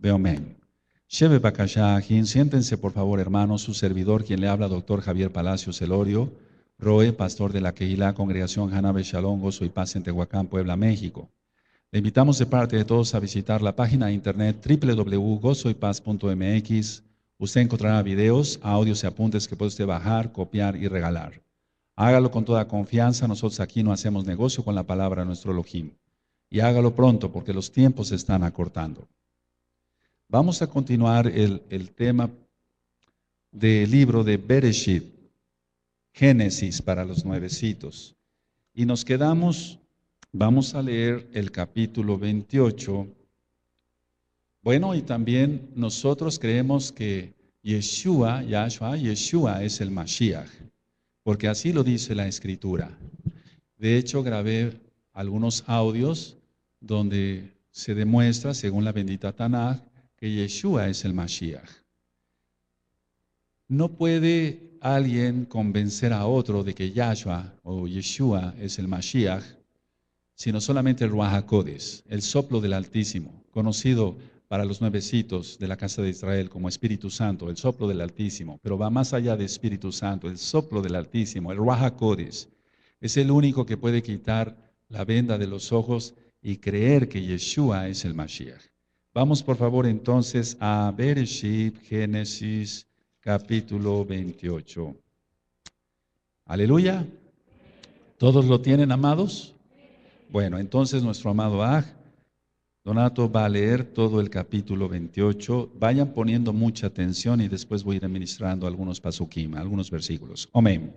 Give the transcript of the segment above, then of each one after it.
men. Sheve Bakashahin, siéntense por favor, hermanos, su servidor, quien le habla, doctor Javier Palacio Celorio, Roe, pastor de la Keilah, Congregación Hanabe Shalom, Gozo y Paz en Tehuacán, Puebla, México. Le invitamos de parte de todos a visitar la página de internet www.gozoypaz.mx. Usted encontrará videos, audios y apuntes que puede usted bajar, copiar y regalar. Hágalo con toda confianza, nosotros aquí no hacemos negocio con la palabra de nuestro Elohim. Y hágalo pronto porque los tiempos se están acortando. Vamos a continuar el, tema del libro de Bereshit, Génesis para los nuevecitos. Y nos quedamos, vamos a leer el capítulo 28. Bueno, y también nosotros creemos que Yeshua, Yahshua, Yeshua es el Mashiach, porque así lo dice la Escritura. De hecho, grabé algunos audios donde se demuestra, según la bendita Tanakh que Yeshua es el Mashiach. No puede alguien convencer a otro de que Yahshua o Yeshua es el Mashiach, sino solamente el Ruach el soplo del Altísimo, conocido para los nuevecitos de la casa de Israel como Espíritu Santo, el soplo del Altísimo, pero va más allá de Espíritu Santo, el soplo del Altísimo, el Ruach es el único que puede quitar la venda de los ojos y creer que Yeshua es el Mashiach. Vamos por favor entonces a Bereshit, Génesis capítulo 28. Aleluya. ¿Todos lo tienen, amados? Bueno, entonces nuestro amado Aj, Donato va a leer todo el capítulo 28. Vayan poniendo mucha atención y después voy a ir administrando algunos pasukim, algunos versículos. Amén.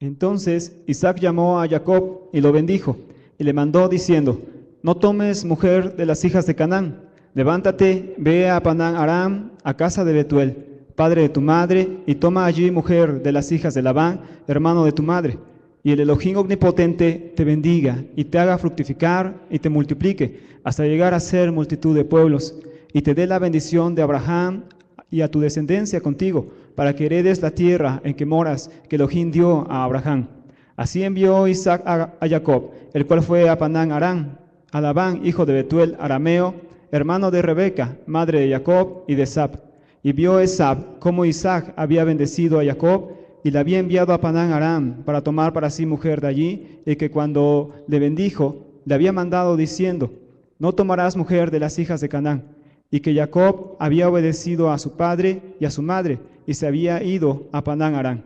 Entonces Isaac llamó a Jacob y lo bendijo y le mandó diciendo, no tomes mujer de las hijas de Canaán Levántate, ve a Panán Aram, a casa de Betuel, padre de tu madre, y toma allí mujer de las hijas de Labán, hermano de tu madre. Y el Elohim omnipotente te bendiga y te haga fructificar y te multiplique hasta llegar a ser multitud de pueblos, y te dé la bendición de Abraham y a tu descendencia contigo, para que heredes la tierra en que moras, que Elohim dio a Abraham. Así envió Isaac a, Jacob, el cual fue a Panán Aram, a Labán, hijo de Betuel, arameo, hermano de Rebeca, madre de Jacob y de Esab. Y vio Esab cómo Isaac había bendecido a Jacob y le había enviado a Panán Aram para tomar para sí mujer de allí, y que cuando le bendijo, le había mandado diciendo, no tomarás mujer de las hijas de Canaán, y que Jacob había obedecido a su padre y a su madre, y se había ido a Panán Aram.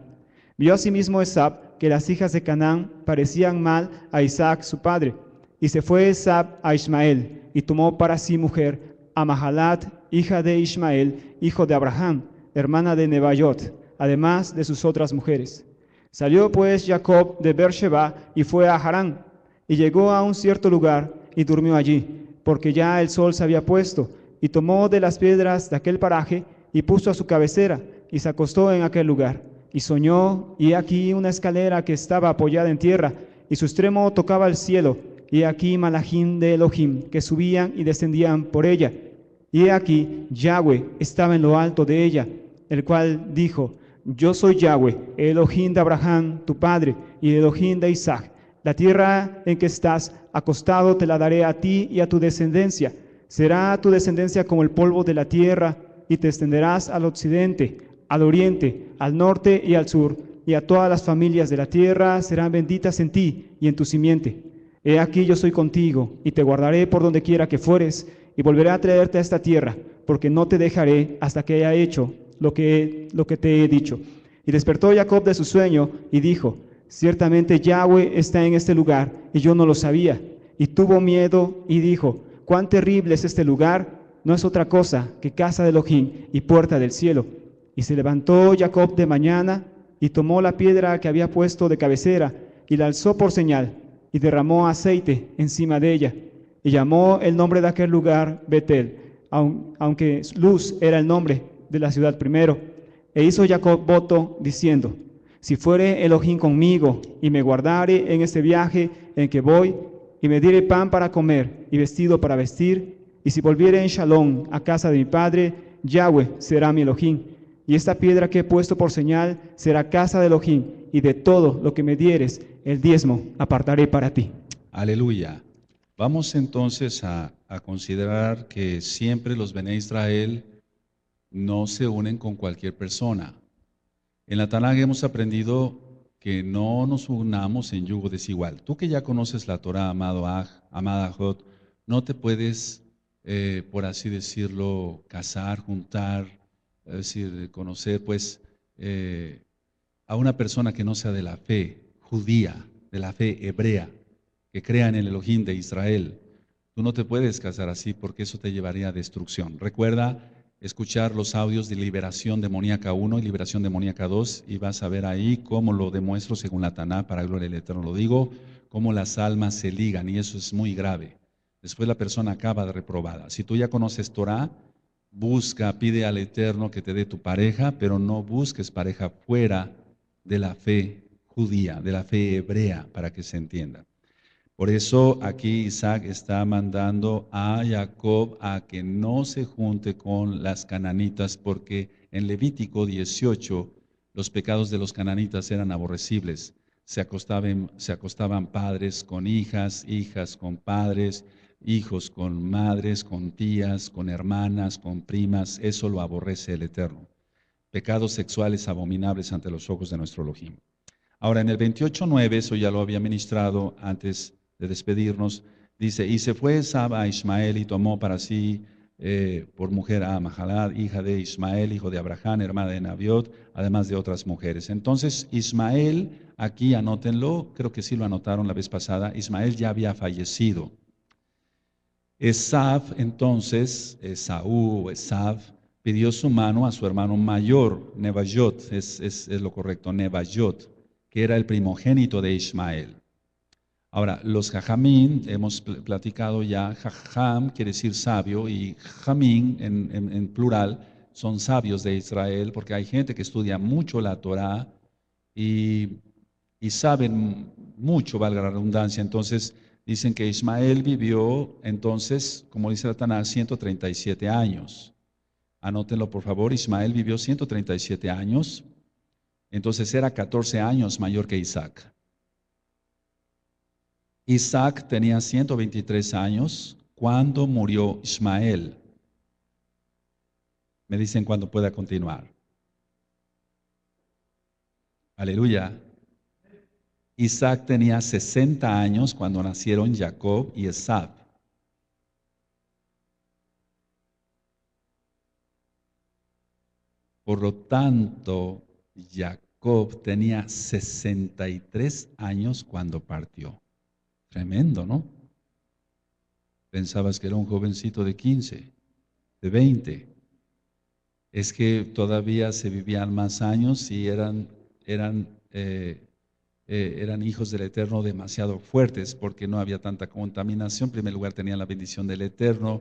Vio asimismo Esab que las hijas de Canaán parecían mal a Isaac su padre, y se fue Esab a Ismael y tomó para sí mujer a Mahalat, hija de Ismael, hijo de Abraham, hermana de Nebayot, además de sus otras mujeres. Salió pues Jacob de Beersheba y fue a Harán, y llegó a un cierto lugar y durmió allí, porque ya el sol se había puesto, y tomó de las piedras de aquel paraje y puso a su cabecera, y se acostó en aquel lugar. Y soñó, y aquí una escalera que estaba apoyada en tierra, y su extremo tocaba el cielo, y aquí Malachim de Elohim, que subían y descendían por ella. Y aquí Yahweh estaba en lo alto de ella, el cual dijo, yo soy Yahweh, Elohim de Abraham, tu padre, y Elohim de Isaac. La tierra en que estás acostado te la daré a ti y a tu descendencia. Será tu descendencia como el polvo de la tierra, y te extenderás al occidente, al oriente, al norte y al sur, y a todas las familias de la tierra serán benditas en ti y en tu simiente. He aquí yo soy contigo y te guardaré por donde quiera que fueres y volveré a traerte a esta tierra, porque no te dejaré hasta que haya hecho lo que, lo que te he dicho. Y despertó Jacob de su sueño y dijo, ciertamente Yahweh está en este lugar y yo no lo sabía. Y tuvo miedo y dijo, cuán terrible es este lugar, no es otra cosa que casa de Elohim y puerta del cielo. Y se levantó Jacob de mañana y tomó la piedra que había puesto de cabecera y la alzó por señal y derramó aceite encima de ella y llamó el nombre de aquel lugar Betel, aunque Luz era el nombre de la ciudad primero. E hizo Jacob voto diciendo, si fuere Elohim conmigo y me guardare en este viaje en que voy, y me diere pan para comer y vestido para vestir, y si volviere en Shalom a casa de mi padre, Yahweh será mi Elohim, y esta piedra que he puesto por señal será casa de Elohim, y de todo lo que me dieres, el diezmo apartaré para ti. Aleluya. Vamos entonces a, considerar que siempre los Benéisrael Israel no se unen con cualquier persona. En la tanag hemos aprendido que no nos unamos en yugo desigual. Tú que ya conoces la Torah, amado Aj, amada no te puedes, eh, por así decirlo, casar, juntar es decir, conocer pues eh, a una persona que no sea de la fe judía, de la fe hebrea, que crea en el Elohim de Israel. Tú no te puedes casar así porque eso te llevaría a destrucción. Recuerda escuchar los audios de Liberación Demoníaca 1 y Liberación Demoníaca 2 y vas a ver ahí cómo lo demuestro según la Taná, para gloria del Eterno lo digo, cómo las almas se ligan y eso es muy grave. Después la persona acaba de reprobada. Si tú ya conoces Torah, Busca, pide al Eterno que te dé tu pareja, pero no busques pareja fuera de la fe judía, de la fe hebrea, para que se entienda. Por eso aquí Isaac está mandando a Jacob a que no se junte con las cananitas, porque en Levítico 18 los pecados de los cananitas eran aborrecibles. Se acostaban, se acostaban padres con hijas, hijas con padres, hijos, con madres, con tías, con hermanas, con primas, eso lo aborrece el Eterno. Pecados sexuales abominables ante los ojos de nuestro Elohim. Ahora, en el 28.9, eso ya lo había ministrado antes de despedirnos, dice, y se fue Saba a Ismael y tomó para sí eh, por mujer a Mahalad, hija de Ismael, hijo de Abraham, hermana de Naviot, además de otras mujeres. Entonces, Ismael, aquí anótenlo, creo que sí lo anotaron la vez pasada, Ismael ya había fallecido. Esav, entonces, Esaú, Esav, pidió su mano a su hermano mayor, Nebayot, es, es, lo correcto, Nebayot, que era el primogénito de Ismael. Ahora, los jajamín, hemos platicado ya, jajam quiere decir sabio y jamín en, plural son sabios de Israel porque hay gente que estudia mucho la Torá y, y saben mucho, valga la redundancia. Entonces, dicen que Ismael vivió entonces, como dice la 137 años. Anótenlo por favor, Ismael vivió 137 años, entonces era 14 años mayor que Isaac. Isaac tenía 123 años cuando murió Ismael. Me dicen cuando pueda continuar. Aleluya. Isaac tenía 60 años cuando nacieron Jacob y Esab. Por lo tanto, Jacob tenía 63 años cuando partió. Tremendo, ¿no? Pensabas que era un jovencito de 15, de 20. Es que todavía se vivían más años y eran, eran eh, eh, eran hijos del Eterno demasiado fuertes porque no había tanta contaminación. En primer lugar, tenían la bendición del Eterno,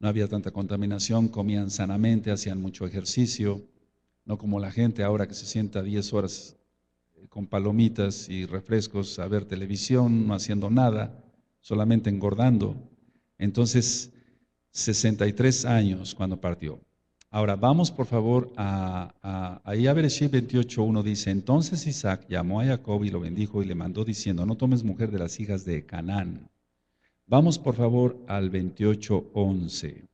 no había tanta contaminación, comían sanamente, hacían mucho ejercicio, no como la gente ahora que se sienta 10 horas eh, con palomitas y refrescos a ver televisión, no haciendo nada, solamente engordando. Entonces, 63 años cuando partió. Ahora, vamos por favor a, a, a Bereshit 28.1 dice, entonces Isaac llamó a Jacob y lo bendijo y le mandó diciendo, no tomes mujer de las hijas de Canaán. Vamos por favor al 28.11.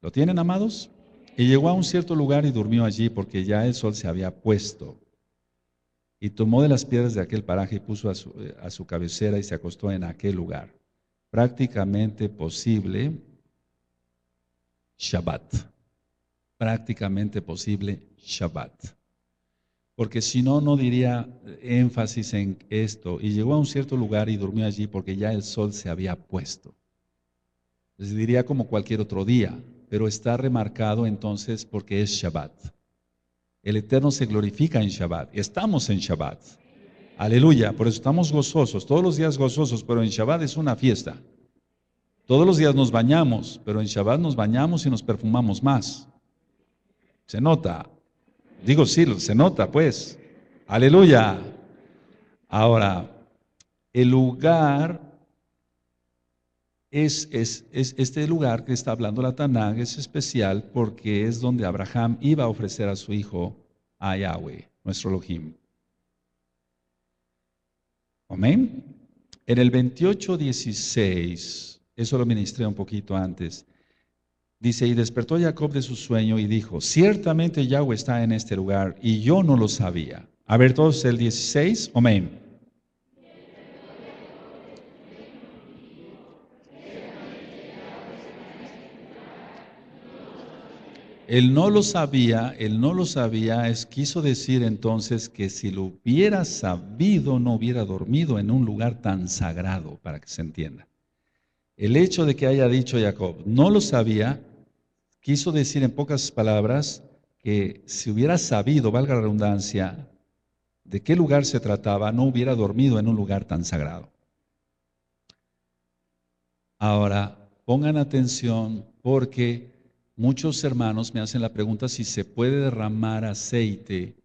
¿Lo tienen, amados? Y llegó a un cierto lugar y durmió allí porque ya el sol se había puesto. Y tomó de las piedras de aquel paraje y puso a su, eh, a su cabecera y se acostó en aquel lugar. Prácticamente posible Shabbat prácticamente posible Shabbat. Porque si no, no diría énfasis en esto. Y llegó a un cierto lugar y durmió allí porque ya el sol se había puesto. Les diría como cualquier otro día, pero está remarcado entonces porque es Shabbat. El Eterno se glorifica en Shabbat. Estamos en Shabbat. Aleluya. Por eso estamos gozosos, todos los días gozosos, pero en Shabbat es una fiesta. Todos los días nos bañamos, pero en Shabbat nos bañamos y nos perfumamos más. Se nota. Digo, sí, se nota, pues. Aleluya. Ahora, el lugar es, es, este lugar que está hablando la Tanag es especial porque es donde Abraham iba a ofrecer a su hijo a Yahweh, nuestro Elohim. Amén. En el 28.16, eso lo ministré un poquito antes, Dice, y despertó Jacob de su sueño y dijo, ciertamente Yahweh está en este lugar y yo no lo sabía. A ver todos el 16, amén. Él no lo sabía, él no lo sabía, es quiso decir entonces que si lo hubiera sabido no hubiera dormido en un lugar tan sagrado, para que se entienda. El hecho de que haya dicho Jacob, no lo sabía, Quiso decir en pocas palabras que si hubiera sabido, valga la redundancia, de qué lugar se trataba, no hubiera dormido en un lugar tan sagrado. Ahora, pongan atención porque muchos hermanos me hacen la pregunta si se puede derramar aceite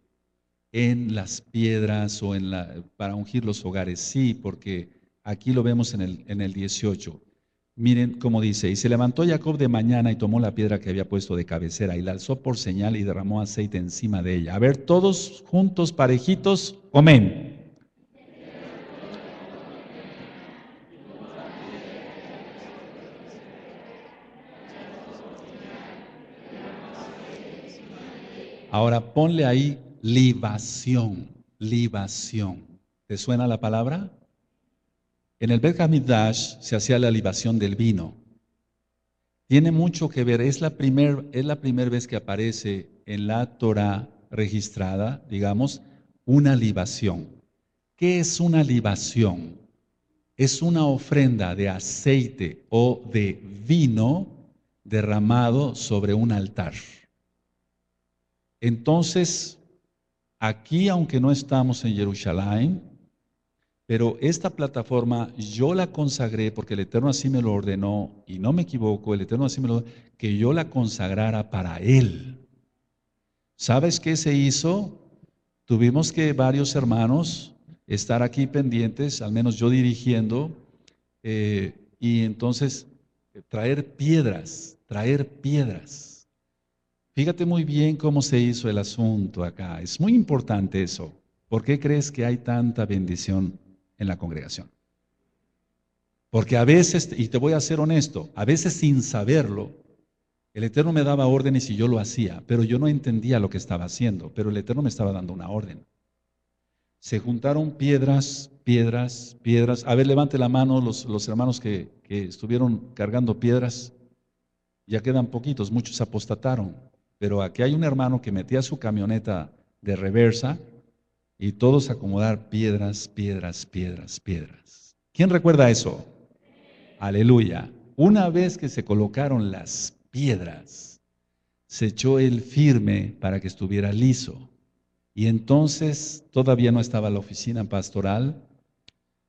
en las piedras o en la, para ungir los hogares. Sí, porque aquí lo vemos en el, en el 18. Miren cómo dice, y se levantó Jacob de mañana y tomó la piedra que había puesto de cabecera y la alzó por señal y derramó aceite encima de ella. A ver, todos juntos, parejitos, amén. Ahora ponle ahí libación, libación. ¿Te suena la palabra? En el Beth se hacía la libación del vino. Tiene mucho que ver, es la primera vez que aparece en la Torah registrada, digamos, una libación. ¿Qué es una libación? Es una ofrenda de aceite o de vino derramado sobre un altar. Entonces, aquí, aunque no estamos en Jerusalén, pero esta plataforma yo la consagré porque el Eterno así me lo ordenó, y no me equivoco, el Eterno así me lo ordenó, que yo la consagrara para Él. ¿Sabes qué se hizo? Tuvimos que varios hermanos estar aquí pendientes, al menos yo dirigiendo, eh, y entonces eh, traer piedras, traer piedras. Fíjate muy bien cómo se hizo el asunto acá. Es muy importante eso. ¿Por qué crees que hay tanta bendición? en la congregación. Porque a veces, y te voy a ser honesto, a veces sin saberlo, el Eterno me daba órdenes y yo lo hacía, pero yo no entendía lo que estaba haciendo, pero el Eterno me estaba dando una orden. Se juntaron piedras, piedras, piedras. A ver, levante la mano los, hermanos que, que estuvieron cargando piedras. Ya quedan poquitos, muchos apostataron. Pero aquí hay un hermano que metía su camioneta de reversa y todos acomodar piedras, piedras, piedras, piedras. ¿Quién recuerda eso? Aleluya. Una vez que se colocaron las piedras, se echó el firme para que estuviera liso. Y entonces todavía no estaba la oficina pastoral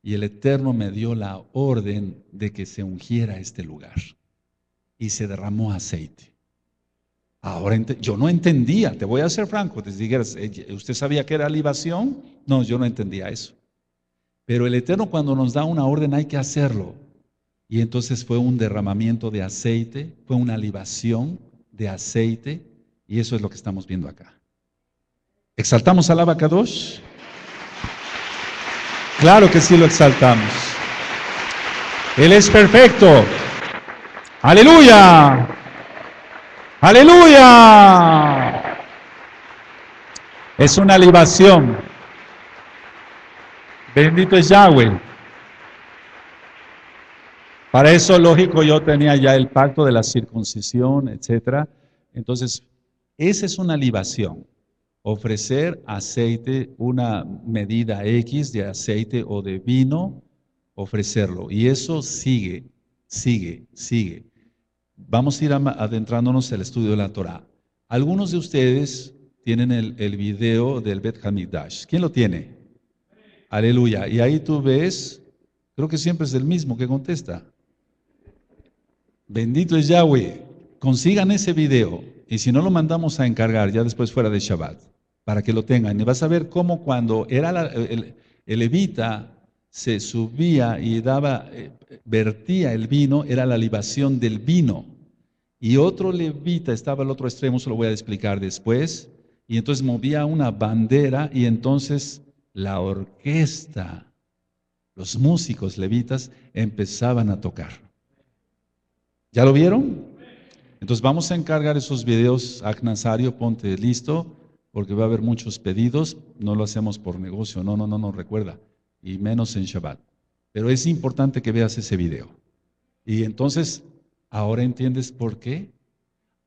y el Eterno me dio la orden de que se ungiera este lugar. Y se derramó aceite. Ahora yo no entendía, te voy a ser franco, te pues, dijeras, ¿usted sabía que era libación? No, yo no entendía eso. Pero el Eterno cuando nos da una orden hay que hacerlo. Y entonces fue un derramamiento de aceite, fue una libación de aceite, y eso es lo que estamos viendo acá. ¿Exaltamos a la vaca dos? Claro que sí lo exaltamos. Él es perfecto. Aleluya. Aleluya. Es una libación. Bendito es Yahweh. Para eso, lógico, yo tenía ya el pacto de la circuncisión, etc. Entonces, esa es una libación. Ofrecer aceite, una medida X de aceite o de vino, ofrecerlo. Y eso sigue, sigue, sigue vamos a ir adentrándonos al estudio de la Torah. Algunos de ustedes tienen el, video del Bet Hamidash. ¿Quién lo tiene? Aleluya. Y ahí tú ves, creo que siempre es el mismo que contesta. Bendito es Yahweh. Consigan ese video. Y si no lo mandamos a encargar ya después fuera de Shabbat, para que lo tengan. Y vas a ver cómo cuando era el Evita se subía y daba, eh, vertía el vino, era la libación del vino. Y otro levita estaba al otro extremo, se lo voy a explicar después. Y entonces movía una bandera y entonces la orquesta, los músicos levitas empezaban a tocar. ¿Ya lo vieron? Entonces vamos a encargar esos videos, Agnasario, ponte listo, porque va a haber muchos pedidos, no lo hacemos por negocio, no, no, no, no, recuerda y menos en Shabbat. Pero es importante que veas ese video. Y entonces, ahora entiendes por qué.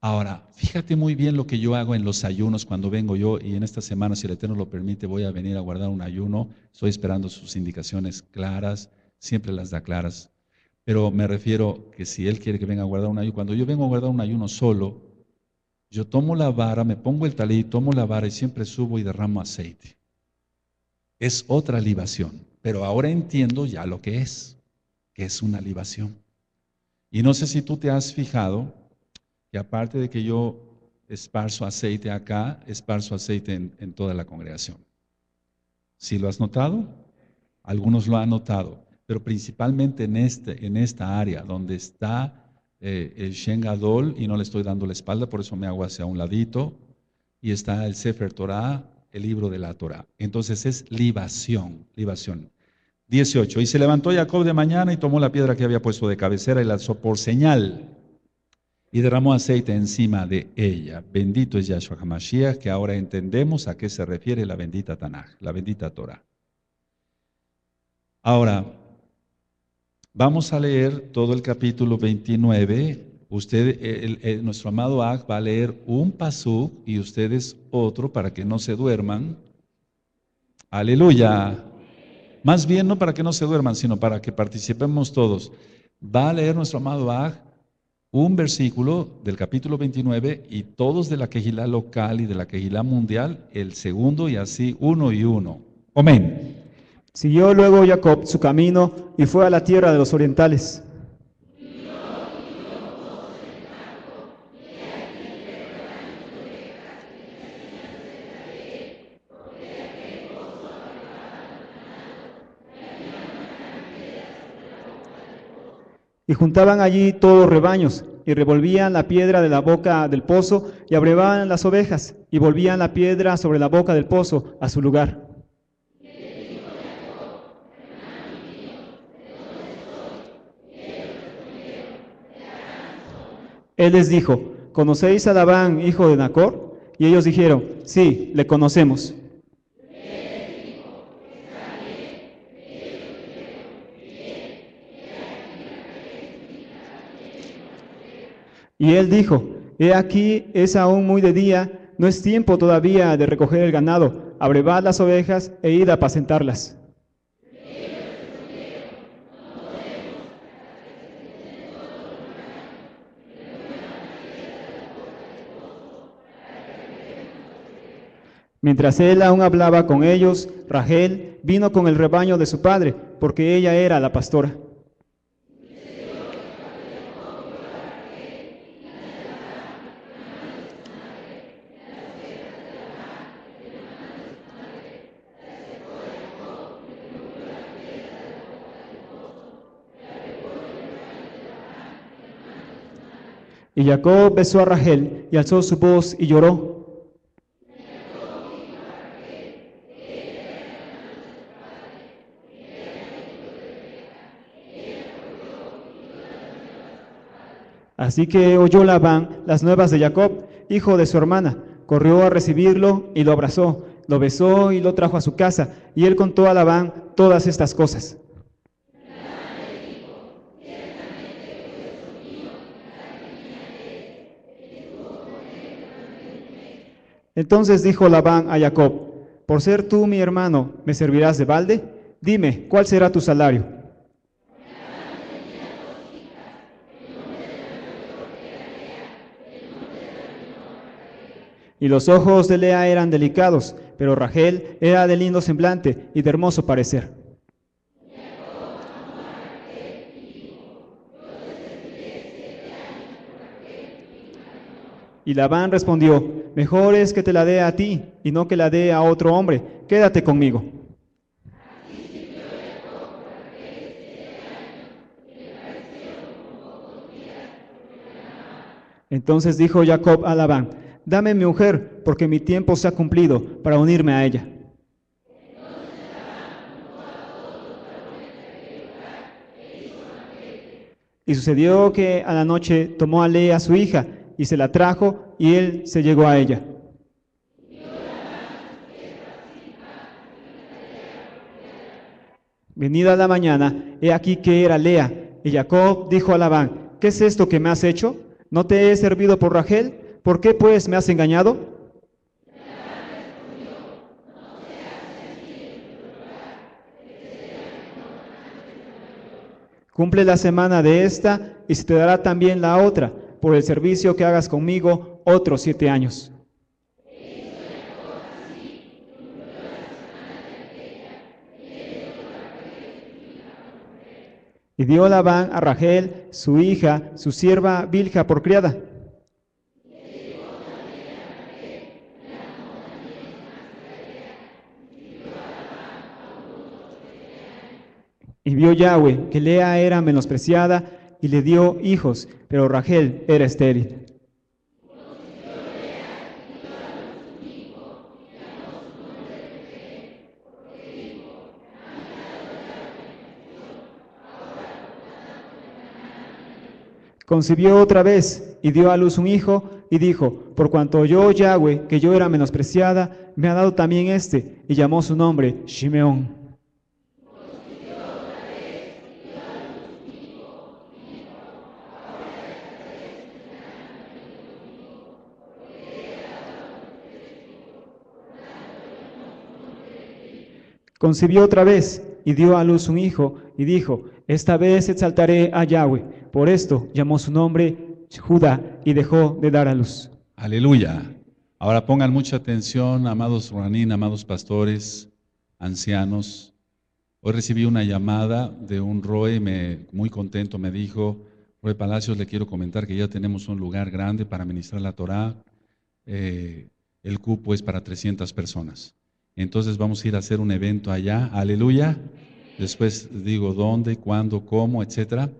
Ahora, fíjate muy bien lo que yo hago en los ayunos cuando vengo yo y en esta semana, si el Eterno lo permite, voy a venir a guardar un ayuno. Estoy esperando sus indicaciones claras, siempre las da claras. Pero me refiero que si Él quiere que venga a guardar un ayuno, cuando yo vengo a guardar un ayuno solo, yo tomo la vara, me pongo el talí, tomo la vara y siempre subo y derramo aceite es otra libación, pero ahora entiendo ya lo que es, que es una libación. Y no sé si tú te has fijado que aparte de que yo esparzo aceite acá, esparzo aceite en, toda la congregación. ¿Sí lo has notado? Algunos lo han notado, pero principalmente en, este, en esta área donde está eh, el shengadol, y no le estoy dando la espalda, por eso me hago hacia un ladito, y está el Sefer Torah, el libro de la Torah. Entonces es libación, libación. 18. Y se levantó Jacob de mañana y tomó la piedra que había puesto de cabecera y la alzó por señal y derramó aceite encima de ella. Bendito es Yahshua HaMashiach, que ahora entendemos a qué se refiere la bendita Tanaj, la bendita Torah. Ahora, vamos a leer todo el capítulo 29 Usted, eh, eh, nuestro amado Ag va a leer un pasú y ustedes otro para que no se duerman. Aleluya. Más bien no para que no se duerman, sino para que participemos todos. Va a leer nuestro amado Ag un versículo del capítulo 29 y todos de la quejila local y de la quejila mundial, el segundo y así uno y uno. Amén. Siguió luego Jacob su camino y fue a la tierra de los orientales. Y juntaban allí todos rebaños, y revolvían la piedra de la boca del pozo, y abrevaban las ovejas, y volvían la piedra sobre la boca del pozo a su lugar. Él les dijo, ¿conocéis a Labán, hijo de Nacor? Y ellos dijeron, sí, le conocemos. Y él dijo, He aquí es aún muy de día, no es tiempo todavía de recoger el ganado, abrevad las ovejas e id a apacentarlas. Mientras él aún hablaba con ellos, Rachel vino con el rebaño de su padre, porque ella era la pastora. Y Jacob besó a Rachel y alzó su voz y lloró. Así que oyó Labán las nuevas de Jacob, hijo de su hermana. Corrió a recibirlo y lo abrazó, lo besó y lo trajo a su casa. Y él contó a Labán todas estas cosas. Entonces dijo Labán a Jacob, por ser tú mi hermano, ¿me servirás de balde? Dime, ¿cuál será tu salario? Y los ojos de Lea eran delicados, pero Rachel era de lindo semblante y de hermoso parecer. Y Labán respondió, mejor es que te la dé a ti y no que la dé a otro hombre, quédate conmigo. Entonces dijo Jacob a Labán, dame mi mujer, porque mi tiempo se ha cumplido para unirme a ella. Y sucedió que a la noche tomó a Lea su hija y se la trajo y él se llegó a ella. Venida la mañana, he aquí que era Lea, y Jacob dijo a Labán, ¿qué es esto que me has hecho? ¿No te he servido por Rachel? ¿Por qué pues me has engañado? Cumple la semana de esta y se te dará también la otra por el servicio que hagas conmigo otros siete años. Y dio Labán a Rachel, su hija, su sierva Vilja, por criada. Y vio Yahweh que Lea era menospreciada y le dio hijos, pero Rachel era estéril. Concibió otra vez y dio a luz un hijo y dijo, por cuanto oyó Yahweh que yo era menospreciada, me ha dado también este, y llamó su nombre Shimeón. Concibió otra vez y dio a luz un hijo y dijo, esta vez exaltaré a Yahweh. Por esto llamó su nombre Judá y dejó de dar a luz. Aleluya. Ahora pongan mucha atención, amados Ruanín, amados pastores, ancianos. Hoy recibí una llamada de un Roy, me, muy contento, me dijo, Roy Palacios, le quiero comentar que ya tenemos un lugar grande para ministrar la Torah. Eh, el cupo es para 300 personas. Entonces vamos a ir a hacer un evento allá, aleluya. Después digo dónde, cuándo, cómo, etcétera.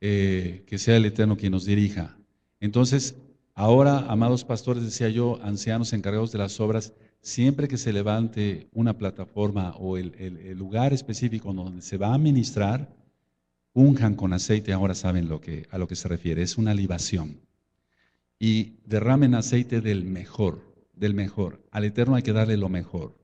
Eh, que sea el Eterno quien nos dirija. Entonces, ahora, amados pastores, decía yo, ancianos encargados de las obras, siempre que se levante una plataforma o el, lugar específico donde se va a ministrar, unjan con aceite, ahora saben lo que, a lo que se refiere, es una libación. Y derramen aceite del mejor, del mejor. Al Eterno hay que darle lo mejor.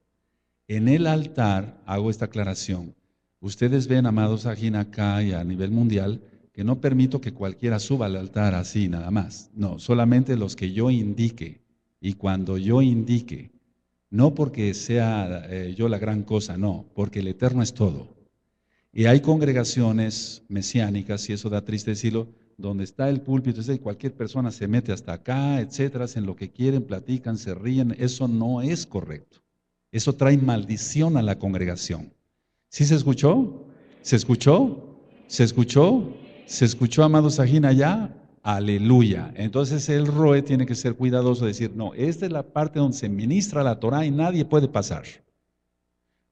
En el altar hago esta aclaración. Ustedes ven, amados Ajín, acá y a nivel mundial, que no permito que cualquiera suba al altar así nada más. No, solamente los que yo indique y cuando yo indique. No porque sea eh, yo la gran cosa, no, porque el Eterno es todo. Y hay congregaciones mesiánicas, y eso da triste decirlo, donde está el púlpito, cualquier persona se mete hasta acá, etcétera, hacen lo que quieren, platican, se ríen, eso no es correcto. Eso trae maldición a la congregación. ¿Sí se escuchó? ¿Se escuchó? ¿Se escuchó? ¿Se escuchó, amado Sajín, allá? Aleluya. Entonces el Roe tiene que ser cuidadoso, decir, no, esta es la parte donde se ministra la Torah y nadie puede pasar,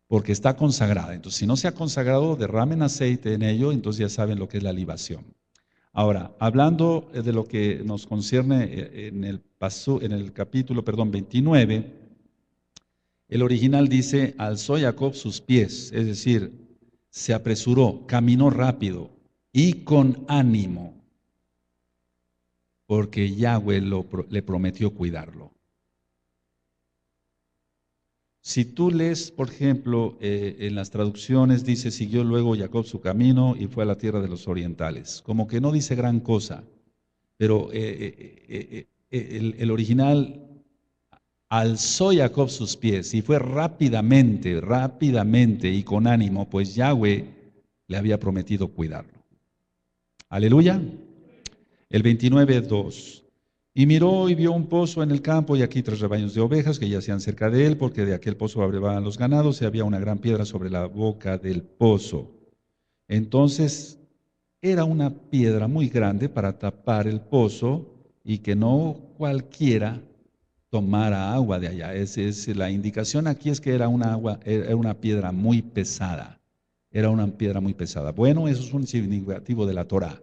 porque está consagrada. Entonces, si no se ha consagrado, derramen aceite en ello, entonces ya saben lo que es la libación. Ahora, hablando eh, de lo que nos concierne eh, en el, en el capítulo perdón, 29, el original dice, alzó Jacob sus pies, es decir, se apresuró, caminó rápido y con ánimo, porque Yahweh le prometió cuidarlo. Si tú lees, por ejemplo, eh, en las traducciones dice, siguió luego Jacob su camino y fue a la tierra de los orientales. Como que no dice gran cosa, pero eh, eh, el, original alzó Jacob sus pies y fue rápidamente, rápidamente y con ánimo, pues Yahweh le había prometido cuidarlo. Aleluya. El 29.2. Y miró y vio un pozo en el campo y aquí tres rebaños de ovejas que yacían cerca de él, porque de aquel pozo abrevaban los ganados y había una gran piedra sobre la boca del pozo. Entonces era una piedra muy grande para tapar el pozo y que no cualquiera tomara agua de allá. Esa es, la indicación aquí es que era una, agua, era una piedra muy pesada. Era una piedra muy pesada. Bueno, eso es un significativo de la Torah.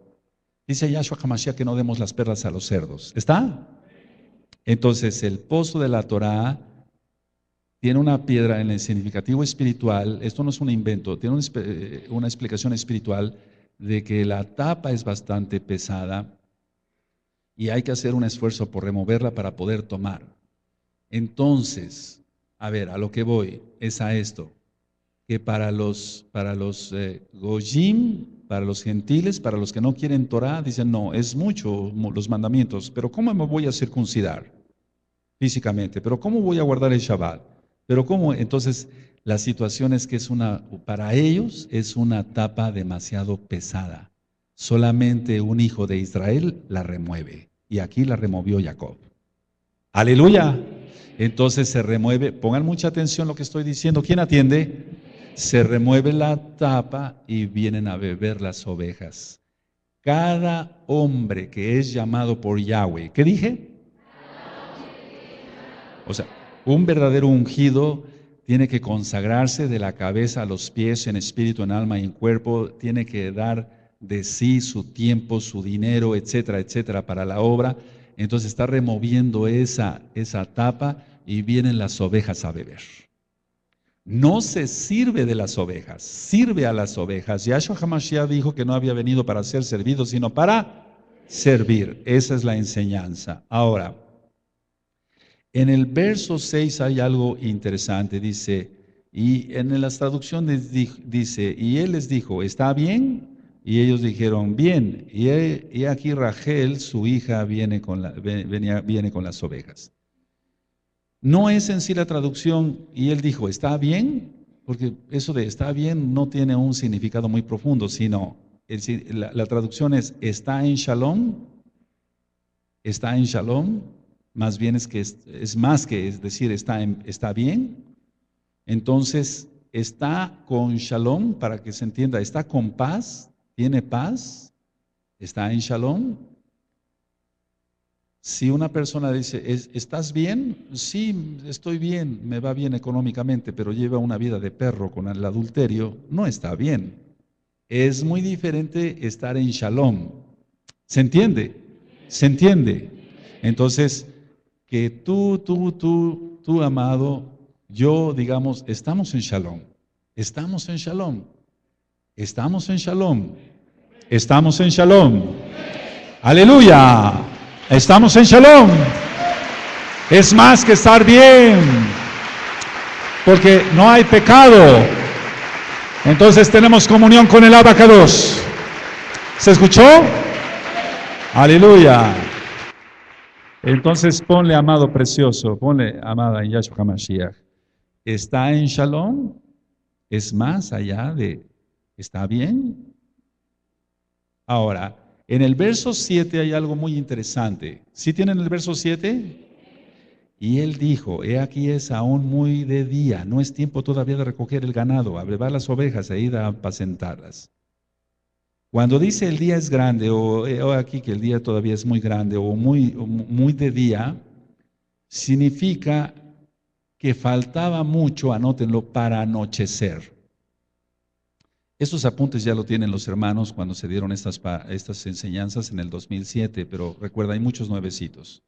Dice Yahshua Hamashiach que no demos las perlas a los cerdos. ¿Está? Entonces, el pozo de la Torá tiene una piedra en el significativo espiritual. Esto no es un invento, tiene eh, una, explicación espiritual de que la tapa es bastante pesada y hay que hacer un esfuerzo por removerla para poder tomar. Entonces, a ver, a lo que voy es a esto, que para los, para los eh, para los gentiles, para los que no quieren Torah, dicen, no, es mucho los mandamientos, pero ¿cómo me voy a circuncidar físicamente? ¿Pero cómo voy a guardar el Shabbat? ¿Pero cómo? Entonces, la situación es que es una, para ellos es una tapa demasiado pesada. Solamente un hijo de Israel la remueve. Y aquí la removió Jacob. Aleluya. Entonces se remueve. Pongan mucha atención lo que estoy diciendo. ¿Quién atiende? se remueve la tapa y vienen a beber las ovejas. Cada hombre que es llamado por Yahweh, ¿qué dije? O sea, un verdadero ungido tiene que consagrarse de la cabeza a los pies en espíritu, en alma y en cuerpo, tiene que dar de sí su tiempo, su dinero, etcétera, etcétera, para la obra. Entonces está removiendo esa, esa tapa y vienen las ovejas a beber no se sirve de las ovejas, sirve a las ovejas. Yahshua Hamashiach dijo que no había venido para ser servido, sino para servir. Esa es la enseñanza. Ahora, en el verso 6 hay algo interesante, dice, y en las traducciones dice, y él les dijo, ¿está bien? Y ellos dijeron, bien. Y, aquí Rachel, su hija, viene con, la, viene con las ovejas. No es en sí la traducción, y él dijo, ¿está bien? Porque eso de está bien no tiene un significado muy profundo, sino la, traducción es está en shalom, está en shalom, más bien es que es, más que es decir está, está bien. Entonces, está con shalom, para que se entienda, está con paz, tiene paz, está en shalom, si una persona dice, ¿estás bien? Sí, estoy bien, me va bien económicamente, pero lleva una vida de perro con el adulterio, no está bien. Es muy diferente estar en shalom. ¿Se entiende? ¿Se entiende? Entonces, que tú, tú, tú, tú, amado, yo, digamos, estamos en shalom. Estamos en shalom. Estamos en shalom. Estamos en shalom. Aleluya. Estamos en shalom. Es más que estar bien, porque no hay pecado. Entonces tenemos comunión con el abacados. ¿Se escuchó? Aleluya. Entonces ponle, amado precioso, ponle, amada en Yahshua HaMashiach. Está en shalom, es más allá de, está bien. Ahora, en el verso 7 hay algo muy interesante. ¿Sí tienen el verso 7? Y él dijo, he aquí es aún muy de día, no es tiempo todavía de recoger el ganado, abrevar las ovejas e ir a apacentarlas. Cuando dice el día es grande, o, aquí que el día todavía es muy grande, o muy, o muy de día, significa que faltaba mucho, anótenlo, para anochecer. Estos apuntes ya lo tienen los hermanos cuando se dieron estas, enseñanzas en el 2007, pero recuerda, hay muchos nuevecitos.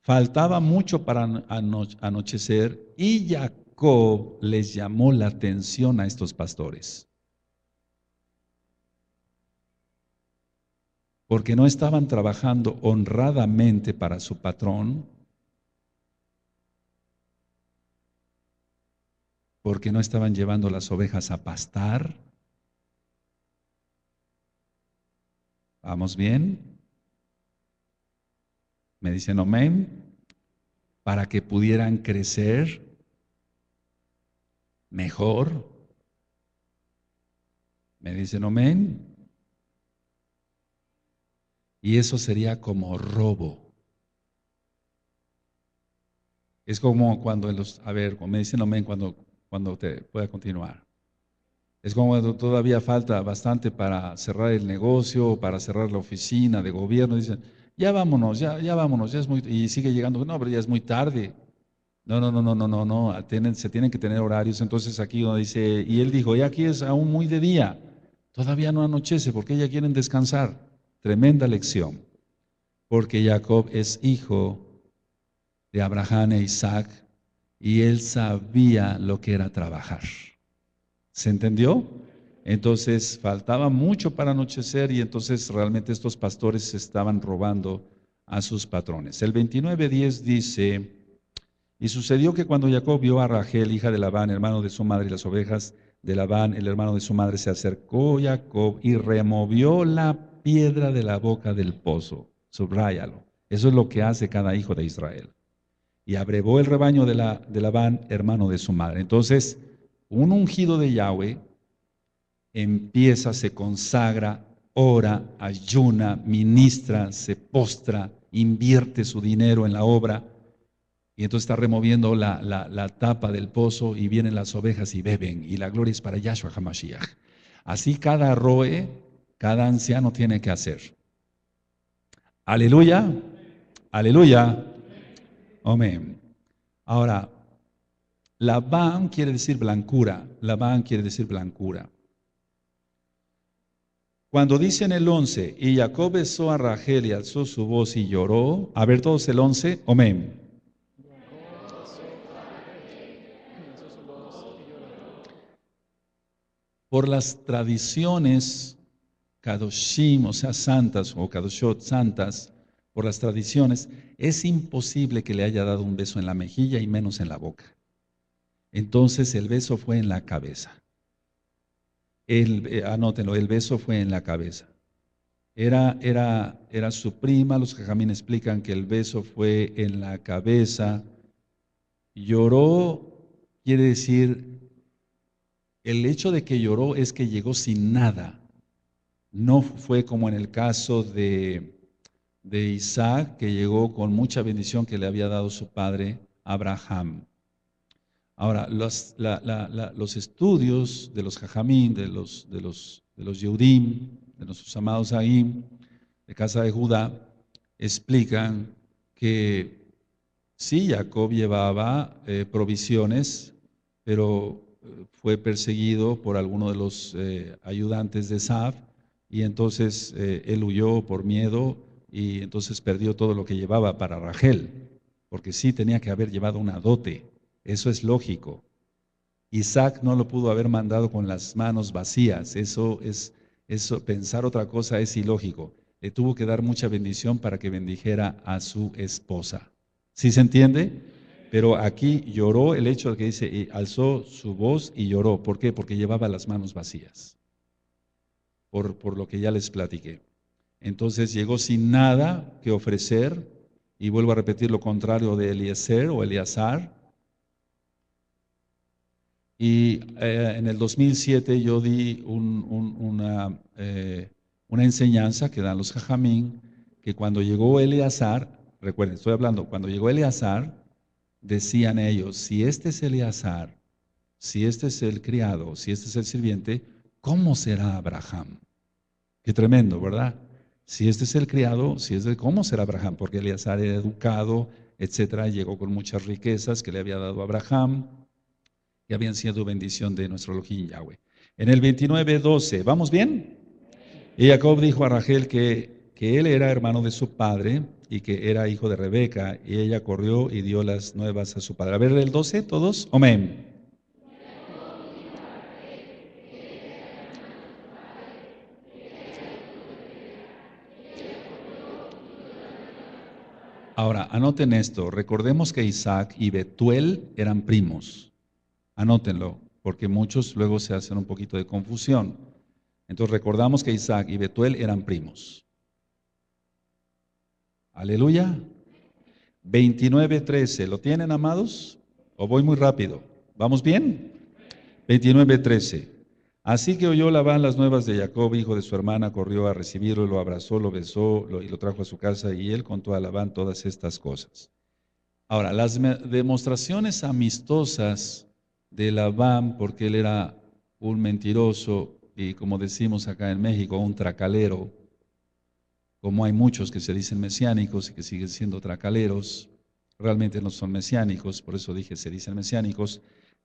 Faltaba mucho para anochecer y Jacob les llamó la atención a estos pastores. Porque no estaban trabajando honradamente para su patrón, porque no estaban llevando las ovejas a pastar ¿Vamos bien? Me dicen amén. Para que pudieran crecer mejor. Me dicen amén. Y eso sería como robo. Es como cuando los, a ver, me dicen amén, cuando, cuando te pueda continuar. Es cuando todavía falta bastante para cerrar el negocio, para cerrar la oficina de gobierno. Dicen, ya vámonos, ya, vámonos, ya es muy... Y sigue llegando, no, pero ya es muy tarde. No, no, no, no, no, no, no, se tienen que tener horarios. Entonces aquí uno dice, y él dijo, y aquí es aún muy de día, todavía no anochece, porque ya quieren descansar. Tremenda lección, porque Jacob es hijo de Abraham e Isaac, y él sabía lo que era trabajar. ¿Se entendió? Entonces faltaba mucho para anochecer y entonces realmente estos pastores estaban robando a sus patrones. El 29.10 dice, y sucedió que cuando Jacob vio a Rachel, hija de Labán, hermano de su madre, y las ovejas de Labán, el hermano de su madre, se acercó Jacob y removió la piedra de la boca del pozo. Subráyalo. Eso es lo que hace cada hijo de Israel. Y abrevó el rebaño de, la, de Labán, hermano de su madre. Entonces, un ungido de Yahweh empieza, se consagra, ora, ayuna, ministra, se postra, invierte su dinero en la obra y entonces está removiendo la, tapa del pozo y vienen las ovejas y beben y la gloria es para Yahshua Hamashiach. Así cada roe, cada anciano tiene que hacer. Aleluya, aleluya, amén. Ahora, Labán quiere decir blancura. Labán quiere decir blancura. Cuando dice en el 11, y Jacob besó a Rachel y alzó su voz y lloró, a ver todos el 11, amén. Por las tradiciones Kadoshim, o sea, santas o Kadoshot, santas, por las tradiciones, es imposible que le haya dado un beso en la mejilla y menos en la boca. Entonces el beso fue en la cabeza. El, eh, anótenlo, el beso fue en la cabeza. Era, era, era su prima, los también explican que el beso fue en la cabeza. Lloró, quiere decir, el hecho de que lloró es que llegó sin nada. No fue como en el caso de, de Isaac, que llegó con mucha bendición que le había dado su padre Abraham. Ahora, los, los estudios de los jajamín, de los, de los, de los yehudim, de nuestros amados ahí, de casa de Judá, explican que sí, Jacob llevaba eh, provisiones, pero eh, fue perseguido por alguno de los eh, ayudantes de Saf y entonces él huyó por miedo y entonces perdió todo lo que llevaba para Rachel, porque sí tenía que haber llevado una dote. Eso es lógico. Isaac no lo pudo haber mandado con las manos vacías. Eso es, eso, pensar otra cosa es ilógico. Le tuvo que dar mucha bendición para que bendijera a su esposa. ¿Sí se entiende? Pero aquí lloró el hecho de que dice, y alzó su voz y lloró. ¿Por qué? Porque llevaba las manos vacías. Por, por lo que ya les platiqué. Entonces llegó sin nada que ofrecer, y vuelvo a repetir lo contrario de Eliezer o Eleazar, y eh, en el 2007 yo di eh, una, enseñanza que dan los jajamín, que cuando llegó Eleazar, recuerden, estoy hablando, cuando llegó Eleazar, decían ellos, si este es Eleazar, si este es el criado, si este es el sirviente, ¿cómo será Abraham? Qué tremendo, ¿verdad? Si este es el criado, si es de cómo será Abraham, porque Eleazar era educado, etcétera, llegó con muchas riquezas que le había dado Abraham, y habían sido bendición de nuestro Elohim Yahweh. En el 29, 12, ¿vamos bien? Y Jacob dijo a Rachel que, que él era hermano de su padre y que era hijo de Rebeca, y ella corrió y dio las nuevas a su padre. A ver, el 12, todos, amén. Ahora, anoten esto, recordemos que Isaac y Betuel eran primos. Anótenlo, porque muchos luego se hacen un poquito de confusión. Entonces recordamos que Isaac y Betuel eran primos. Aleluya. 29.13, ¿lo tienen amados? ¿O voy muy rápido? ¿Vamos bien? 29.13. Así que oyó Labán las nuevas de Jacob, hijo de su hermana, corrió a recibirlo, lo abrazó, lo besó y lo trajo a su casa y él contó a Labán todas estas cosas. Ahora, las demostraciones amistosas de Labán porque él era un mentiroso y como decimos acá en México, un tracalero, como hay muchos que se dicen mesiánicos y que siguen siendo tracaleros, realmente no son mesiánicos, por eso dije se dicen mesiánicos,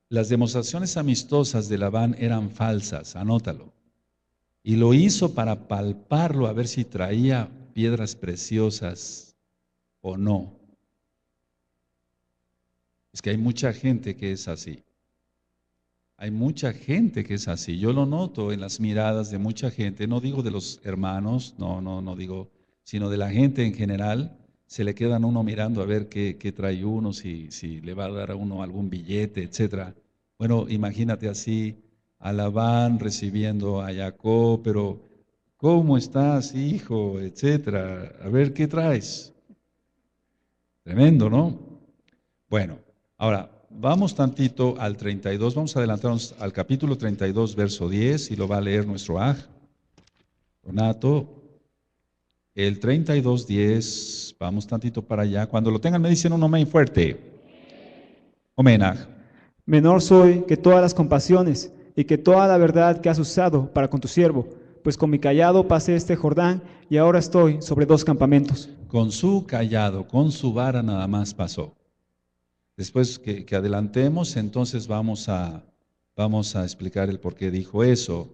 las demostraciones amistosas de Labán eran falsas, anótalo. Y lo hizo para palparlo a ver si traía piedras preciosas o no. Es que hay mucha gente que es así. Hay mucha gente que es así. Yo lo noto en las miradas de mucha gente. No digo de los hermanos, no, no, no digo, sino de la gente en general. Se le quedan uno mirando a ver qué, trae uno, si, si le va a dar a uno algún billete, etc. Bueno, imagínate así a Labán recibiendo a Jacob, pero ¿cómo estás, hijo? etcétera. A ver qué traes. Tremendo, ¿no? Bueno, ahora Vamos tantito al 32, vamos a adelantarnos al capítulo 32, verso 10, y lo va a leer nuestro Aj, Donato. El 32, 10, vamos tantito para allá. Cuando lo tengan me dicen un amén fuerte. Homenaje. Menor soy que todas las compasiones y que toda la verdad que has usado para con tu siervo, pues con mi callado pasé este Jordán y ahora estoy sobre dos campamentos. Con su callado, con su vara nada más pasó. Después que, adelantemos, entonces vamos a, vamos a explicar el por qué dijo eso.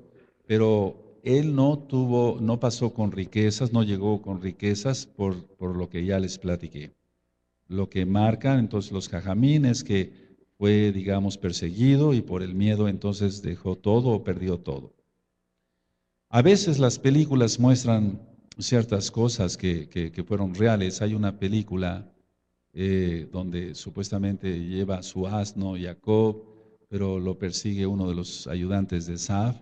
Pero él no tuvo, no pasó con riquezas, no llegó con riquezas por, por lo que ya les platiqué. Lo que marca entonces los es que fue, digamos, perseguido y por el miedo entonces dejó todo o perdió todo. A veces las películas muestran ciertas cosas que fueron reales. Hay una película eh, donde supuestamente lleva su asno Jacob, pero lo persigue uno de los ayudantes de Saab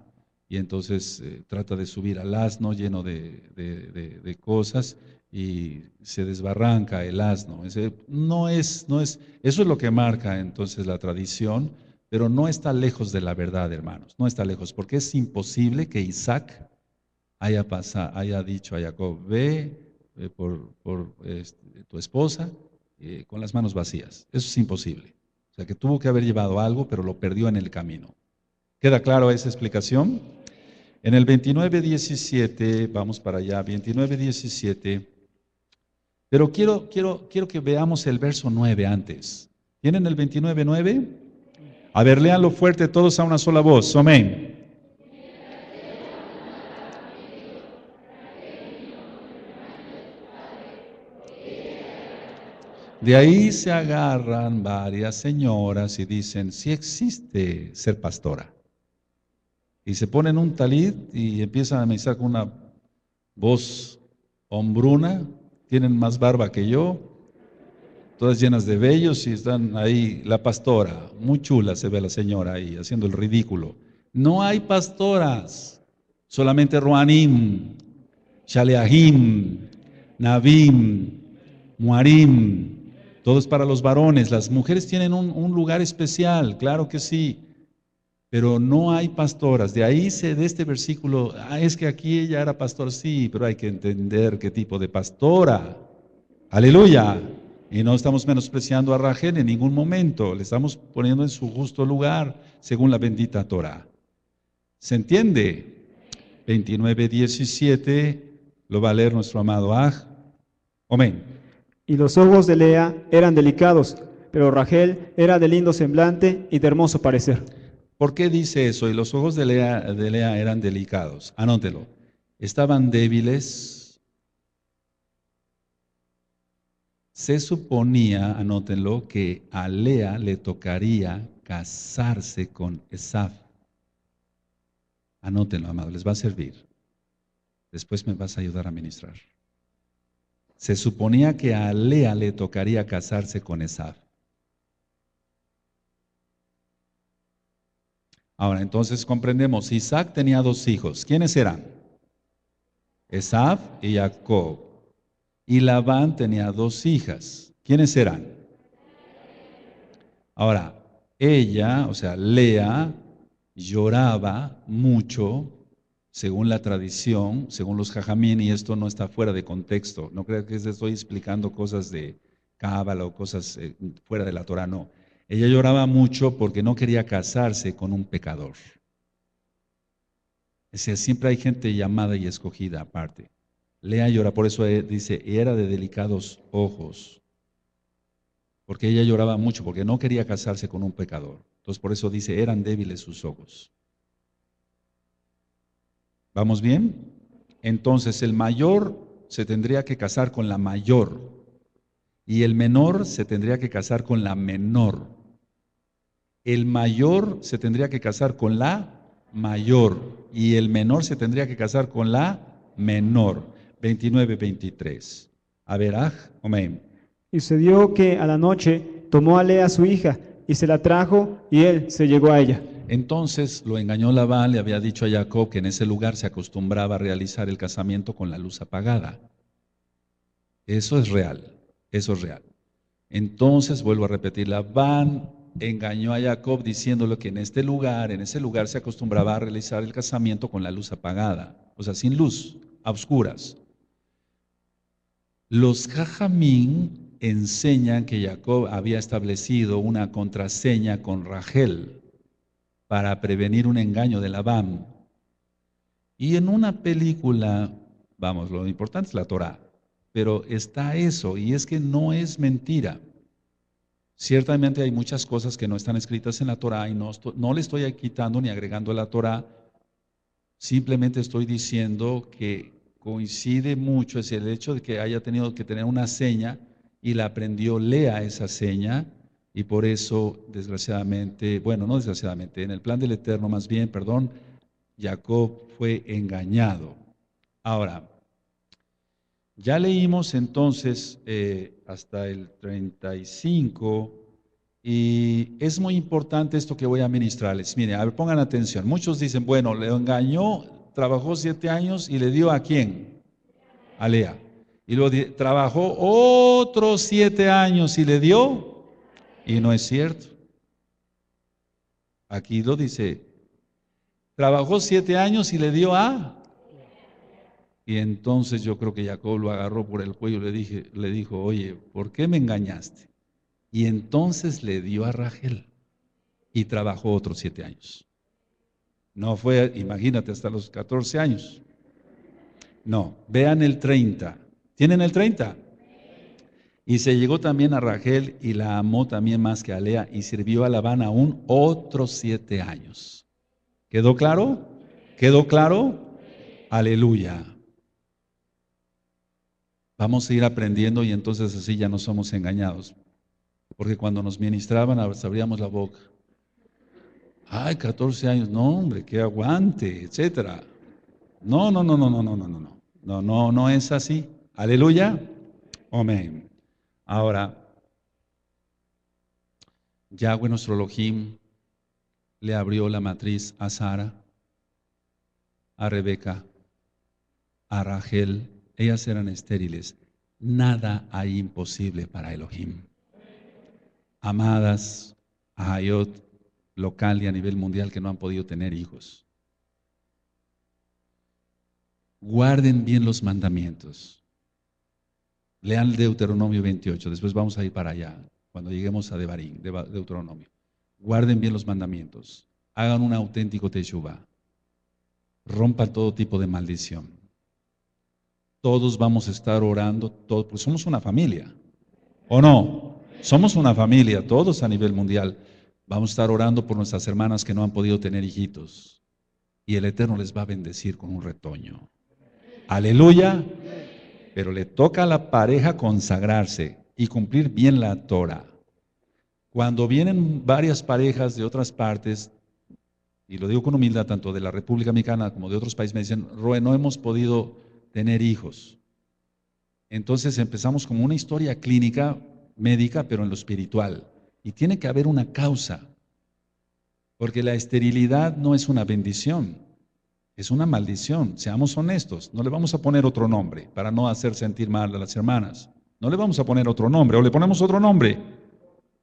y entonces eh, trata de subir al asno lleno de, cosas y se desbarranca el asno. no es, no es, eso es lo que marca entonces la tradición, pero no está lejos de la verdad, hermanos, no está lejos, porque es imposible que Isaac haya, pasado, haya dicho a Jacob, ve eh, por, este, tu esposa eh, con las manos vacías. Eso es imposible. O sea que tuvo que haber llevado algo, pero lo perdió en el camino. ¿Queda claro esa explicación? En el 29.17, vamos para allá, 29.17, pero quiero, quiero, quiero que veamos el verso 9 antes. ¿Tienen el 29.9? A ver, lo fuerte todos a una sola voz. Amén. De ahí se agarran varias señoras y dicen, si existe ser pastora. Y se ponen un talid y empiezan a me con una voz hombruna, tienen más barba que yo, todas llenas de vellos y están ahí la pastora, muy chula se ve la señora ahí haciendo el ridículo. No hay pastoras, solamente Ruanim, Shaleahim, Navim, Muarim, todo es para los varones. Las mujeres tienen un, lugar especial, claro que sí. Pero no hay pastoras. De ahí se de este versículo, ah, es que aquí ella era pastor, sí, pero hay que entender qué tipo de pastora. Aleluya. Y no estamos menospreciando a Rachel en ningún momento, le estamos poniendo en su justo lugar, según la bendita Torah. ¿Se entiende? 29, 17, lo va a leer nuestro amado Aj. Amén. Y los ojos de Lea eran delicados, pero Rachel era de lindo semblante y de hermoso parecer. ¿Por qué dice eso? Y los ojos de Lea, eran delicados. Anótelo. Estaban débiles. Se suponía, anótenlo, que a Lea le tocaría casarse con Esaf. Anótenlo, amado, les va a servir. Después me vas a ayudar a ministrar. Se suponía que a Lea le tocaría casarse con Esaf. Ahora, entonces comprendemos, Isaac tenía dos hijos. ¿Quiénes eran? Esaf y Jacob. Y Labán tenía dos hijas. ¿Quiénes eran? Ahora, ella, o sea, Lea, lloraba mucho según la tradición, según los jajamín, y esto no está fuera de contexto. No creo que estoy explicando cosas de cábala o cosas eh, fuera de la Torah, no. Ella lloraba mucho porque no quería casarse con un pecador. Es decir, siempre hay gente llamada y escogida aparte. Lea llora, por eso eh, dice, era de delicados ojos, porque ella lloraba mucho, porque no quería casarse con un pecador. Entonces, por eso dice, eran débiles sus ojos. ¿Vamos bien? Entonces el mayor se tendría que casar con la mayor y el menor se tendría que casar con la menor. El mayor se tendría que casar con la mayor y el menor se tendría que casar con la menor. 29-23. Averaj, amén. Y sucedió que a la noche tomó a Lea su hija y se la trajo y él se llegó a ella. Entonces lo engañó Labán, le había dicho a Jacob que en ese lugar se acostumbraba a realizar el casamiento con la luz apagada. Eso es real, eso es real. Entonces, vuelvo a repetir, Labán engañó a Jacob diciéndole que en este lugar, en ese lugar se acostumbraba a realizar el casamiento con la luz apagada, o sea, sin luz, a oscuras. Los jajamín enseñan que Jacob había establecido una contraseña con Rachel para prevenir un engaño de la BAM. Y en una película, vamos, lo importante es la Torah, pero está eso, y es que no es mentira. Ciertamente hay muchas cosas que no están escritas en la Torah y no, le estoy quitando ni agregando a la Torah, simplemente estoy diciendo que coincide mucho, es el hecho de que haya tenido que tener una seña y la aprendió Lea esa seña, y por eso, desgraciadamente, bueno, no desgraciadamente, en el plan del Eterno más bien, perdón, Jacob fue engañado. Ahora, ya leímos entonces eh, hasta el 35 y es muy importante esto que voy a ministrarles. Miren, a ver, pongan atención. Muchos dicen, bueno, le engañó, trabajó siete años y le dio a quién? A Lea. Y luego trabajó otros siete años y le dio y no es cierto. Aquí lo dice. Trabajó siete años y le dio a. Y entonces yo creo que Jacob lo agarró por el cuello y le, dije, le dijo, oye, ¿por qué me engañaste? Y entonces le dio a Rachel y trabajó otros siete años. No fue, imagínate, hasta los 14 años. No, vean el 30. ¿Tienen el 30? Y se llegó también a Raquel y la amó también más que a Lea y sirvió a Labán aún otros siete años. ¿Quedó claro? ¿Quedó claro? Aleluya. Vamos a ir aprendiendo y entonces así ya no somos engañados. Porque cuando nos ministraban abríamos la boca. Ay, 14 años, no hombre, ¿qué aguante, etcétera. no, no, no, no, no, no, no, no. No, no, no es así. Aleluya. Amén. Ahora, Yahweh nuestro Elohim le abrió la matriz a Sara, a Rebeca, a Rachel. Ellas eran estériles. Nada hay imposible para Elohim. Amadas a Hayot local y a nivel mundial que no han podido tener hijos. Guarden bien los mandamientos. Lean Deuteronomio 28, después vamos a ir para allá, cuando lleguemos a Devarim, Deuteronomio. Guarden bien los mandamientos, hagan un auténtico Teshuvah, rompa todo tipo de maldición. Todos vamos a estar orando, todos, somos una familia, ¿o no? Somos una familia, todos a nivel mundial. Vamos a estar orando por nuestras hermanas que no han podido tener hijitos. Y el Eterno les va a bendecir con un retoño. Aleluya pero le toca a la pareja consagrarse y cumplir bien la Torah. Cuando vienen varias parejas de otras partes, y lo digo con humildad, tanto de la República Mexicana como de otros países, me dicen, Roe, no hemos podido tener hijos. Entonces empezamos como una historia clínica, médica, pero en lo espiritual. Y tiene que haber una causa, porque la esterilidad no es una bendición, es una maldición, seamos honestos, no le vamos a poner otro nombre para no hacer sentir mal a las hermanas. No le vamos a poner otro nombre, o le ponemos otro nombre.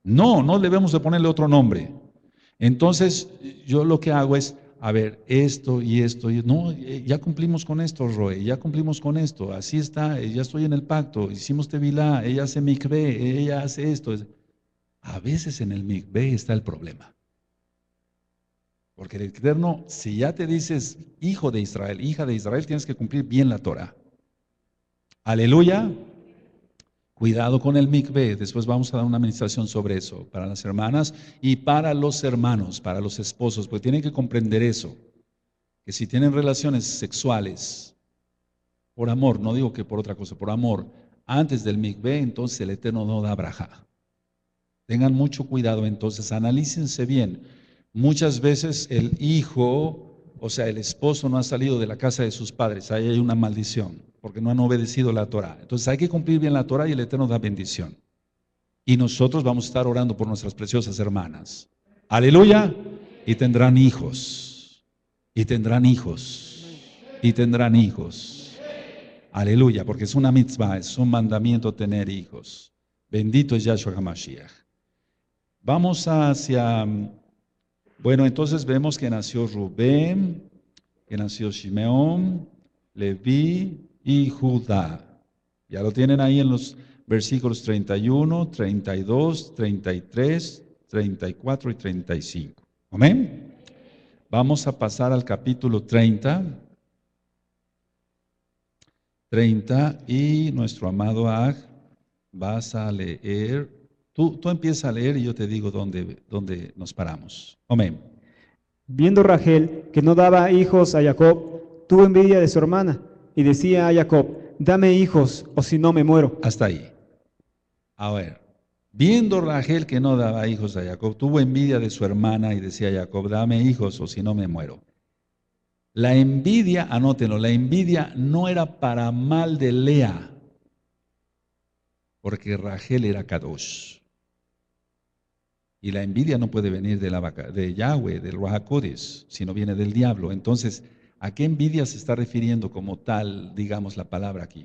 No, no le debemos de ponerle otro nombre. Entonces, yo lo que hago es, a ver, esto y esto, no, eh, ya cumplimos con esto, Roe, ya cumplimos con esto, así está, eh, ya estoy en el pacto, hicimos tevilá, ella hace mikve, ella hace esto. A veces en el mikve está el problema. Porque el Eterno, si ya te dices hijo de Israel, hija de Israel, tienes que cumplir bien la Torah. Aleluya. Cuidado con el mikvé. Después vamos a dar una administración sobre eso para las hermanas y para los hermanos, para los esposos, porque tienen que comprender eso. Que si tienen relaciones sexuales, por amor, no digo que por otra cosa, por amor, antes del mikvé, entonces el Eterno no da braja. Tengan mucho cuidado, entonces analícense bien Muchas veces el hijo, o sea, el esposo no ha salido de la casa de sus padres, ahí hay una maldición, porque no han obedecido la Torah. Entonces hay que cumplir bien la Torah y el Eterno da bendición. Y nosotros vamos a estar orando por nuestras preciosas hermanas. Aleluya. Y tendrán hijos. Y tendrán hijos. Y tendrán hijos. Aleluya, porque es una mitzvah, es un mandamiento tener hijos. Bendito es Yahshua HaMashiach. Vamos hacia bueno, entonces vemos que nació Rubén, que nació Simeón, Leví y Judá. Ya lo tienen ahí en los versículos 31, 32, 33, 34 y 35. Amén. Vamos a pasar al capítulo 30. 30 y nuestro amado Ag vas a leer Tú, tú empiezas a leer y yo te digo dónde, dónde nos paramos. Amén. Viendo Rachel que no daba hijos a Jacob, tuvo envidia de su hermana y decía a Jacob, dame hijos o si no me muero. Hasta ahí. A ver, viendo Rachel que no daba hijos a Jacob, tuvo envidia de su hermana y decía a Jacob, dame hijos o si no me muero. La envidia, anótenlo, la envidia no era para mal de Lea, porque Rachel era Kadosh. Y la envidia no puede venir de, la vaca, de Yahweh, del Rahakodis, sino viene del diablo. Entonces, ¿a qué envidia se está refiriendo como tal, digamos, la palabra aquí?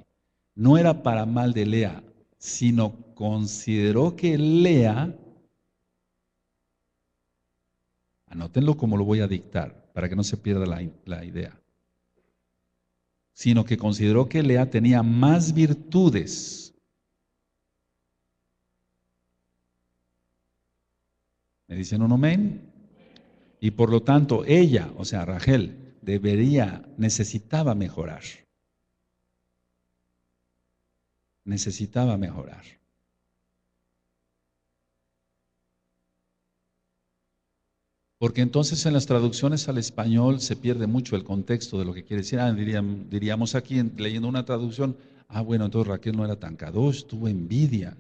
No era para mal de Lea, sino consideró que Lea, anótenlo como lo voy a dictar, para que no se pierda la idea, sino que consideró que Lea tenía más virtudes ¿Me dicen un amén? Y por lo tanto, ella, o sea, Rachel, debería, necesitaba mejorar. Necesitaba mejorar. Porque entonces en las traducciones al español se pierde mucho el contexto de lo que quiere decir. Ah, diríamos, aquí leyendo una traducción, ah, bueno, entonces Raquel no era tan cadosh, tuvo envidia,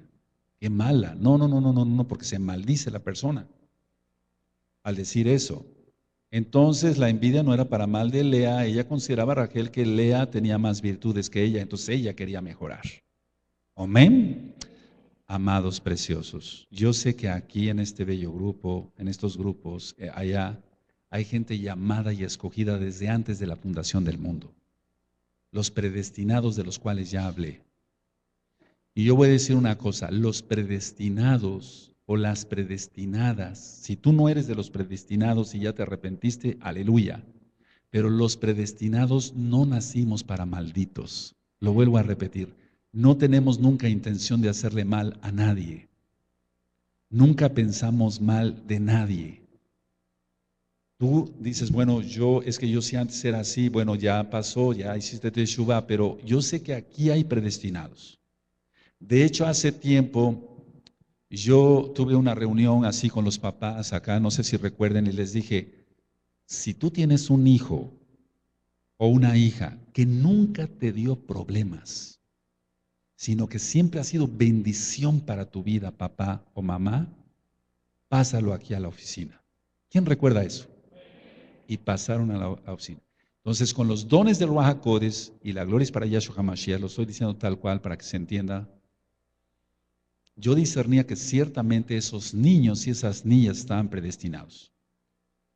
qué mala. No, no, no, no, no, no, porque se maldice la persona al decir eso. Entonces la envidia no era para mal de Lea, ella consideraba a Raquel que Lea tenía más virtudes que ella, entonces ella quería mejorar. Amén. Amados preciosos, yo sé que aquí en este bello grupo, en estos grupos, eh, allá, hay gente llamada y escogida desde antes de la fundación del mundo, los predestinados de los cuales ya hablé. Y yo voy a decir una cosa, los predestinados o las predestinadas. Si tú no eres de los predestinados y ya te arrepentiste, aleluya. Pero los predestinados no nacimos para malditos. Lo vuelvo a repetir. No tenemos nunca intención de hacerle mal a nadie. Nunca pensamos mal de nadie. Tú dices, bueno, yo es que yo sí antes era así, bueno, ya pasó, ya hiciste teshuva, pero yo sé que aquí hay predestinados. De hecho, hace tiempo yo tuve una reunión así con los papás acá, no sé si recuerden, y les dije, si tú tienes un hijo o una hija que nunca te dio problemas, sino que siempre ha sido bendición para tu vida, papá o mamá, pásalo aquí a la oficina. ¿Quién recuerda eso? Y pasaron a la oficina. Entonces, con los dones del Ruach y la gloria es para Yahshua Hamashiach, lo estoy diciendo tal cual para que se entienda yo discernía que ciertamente esos niños y esas niñas estaban predestinados.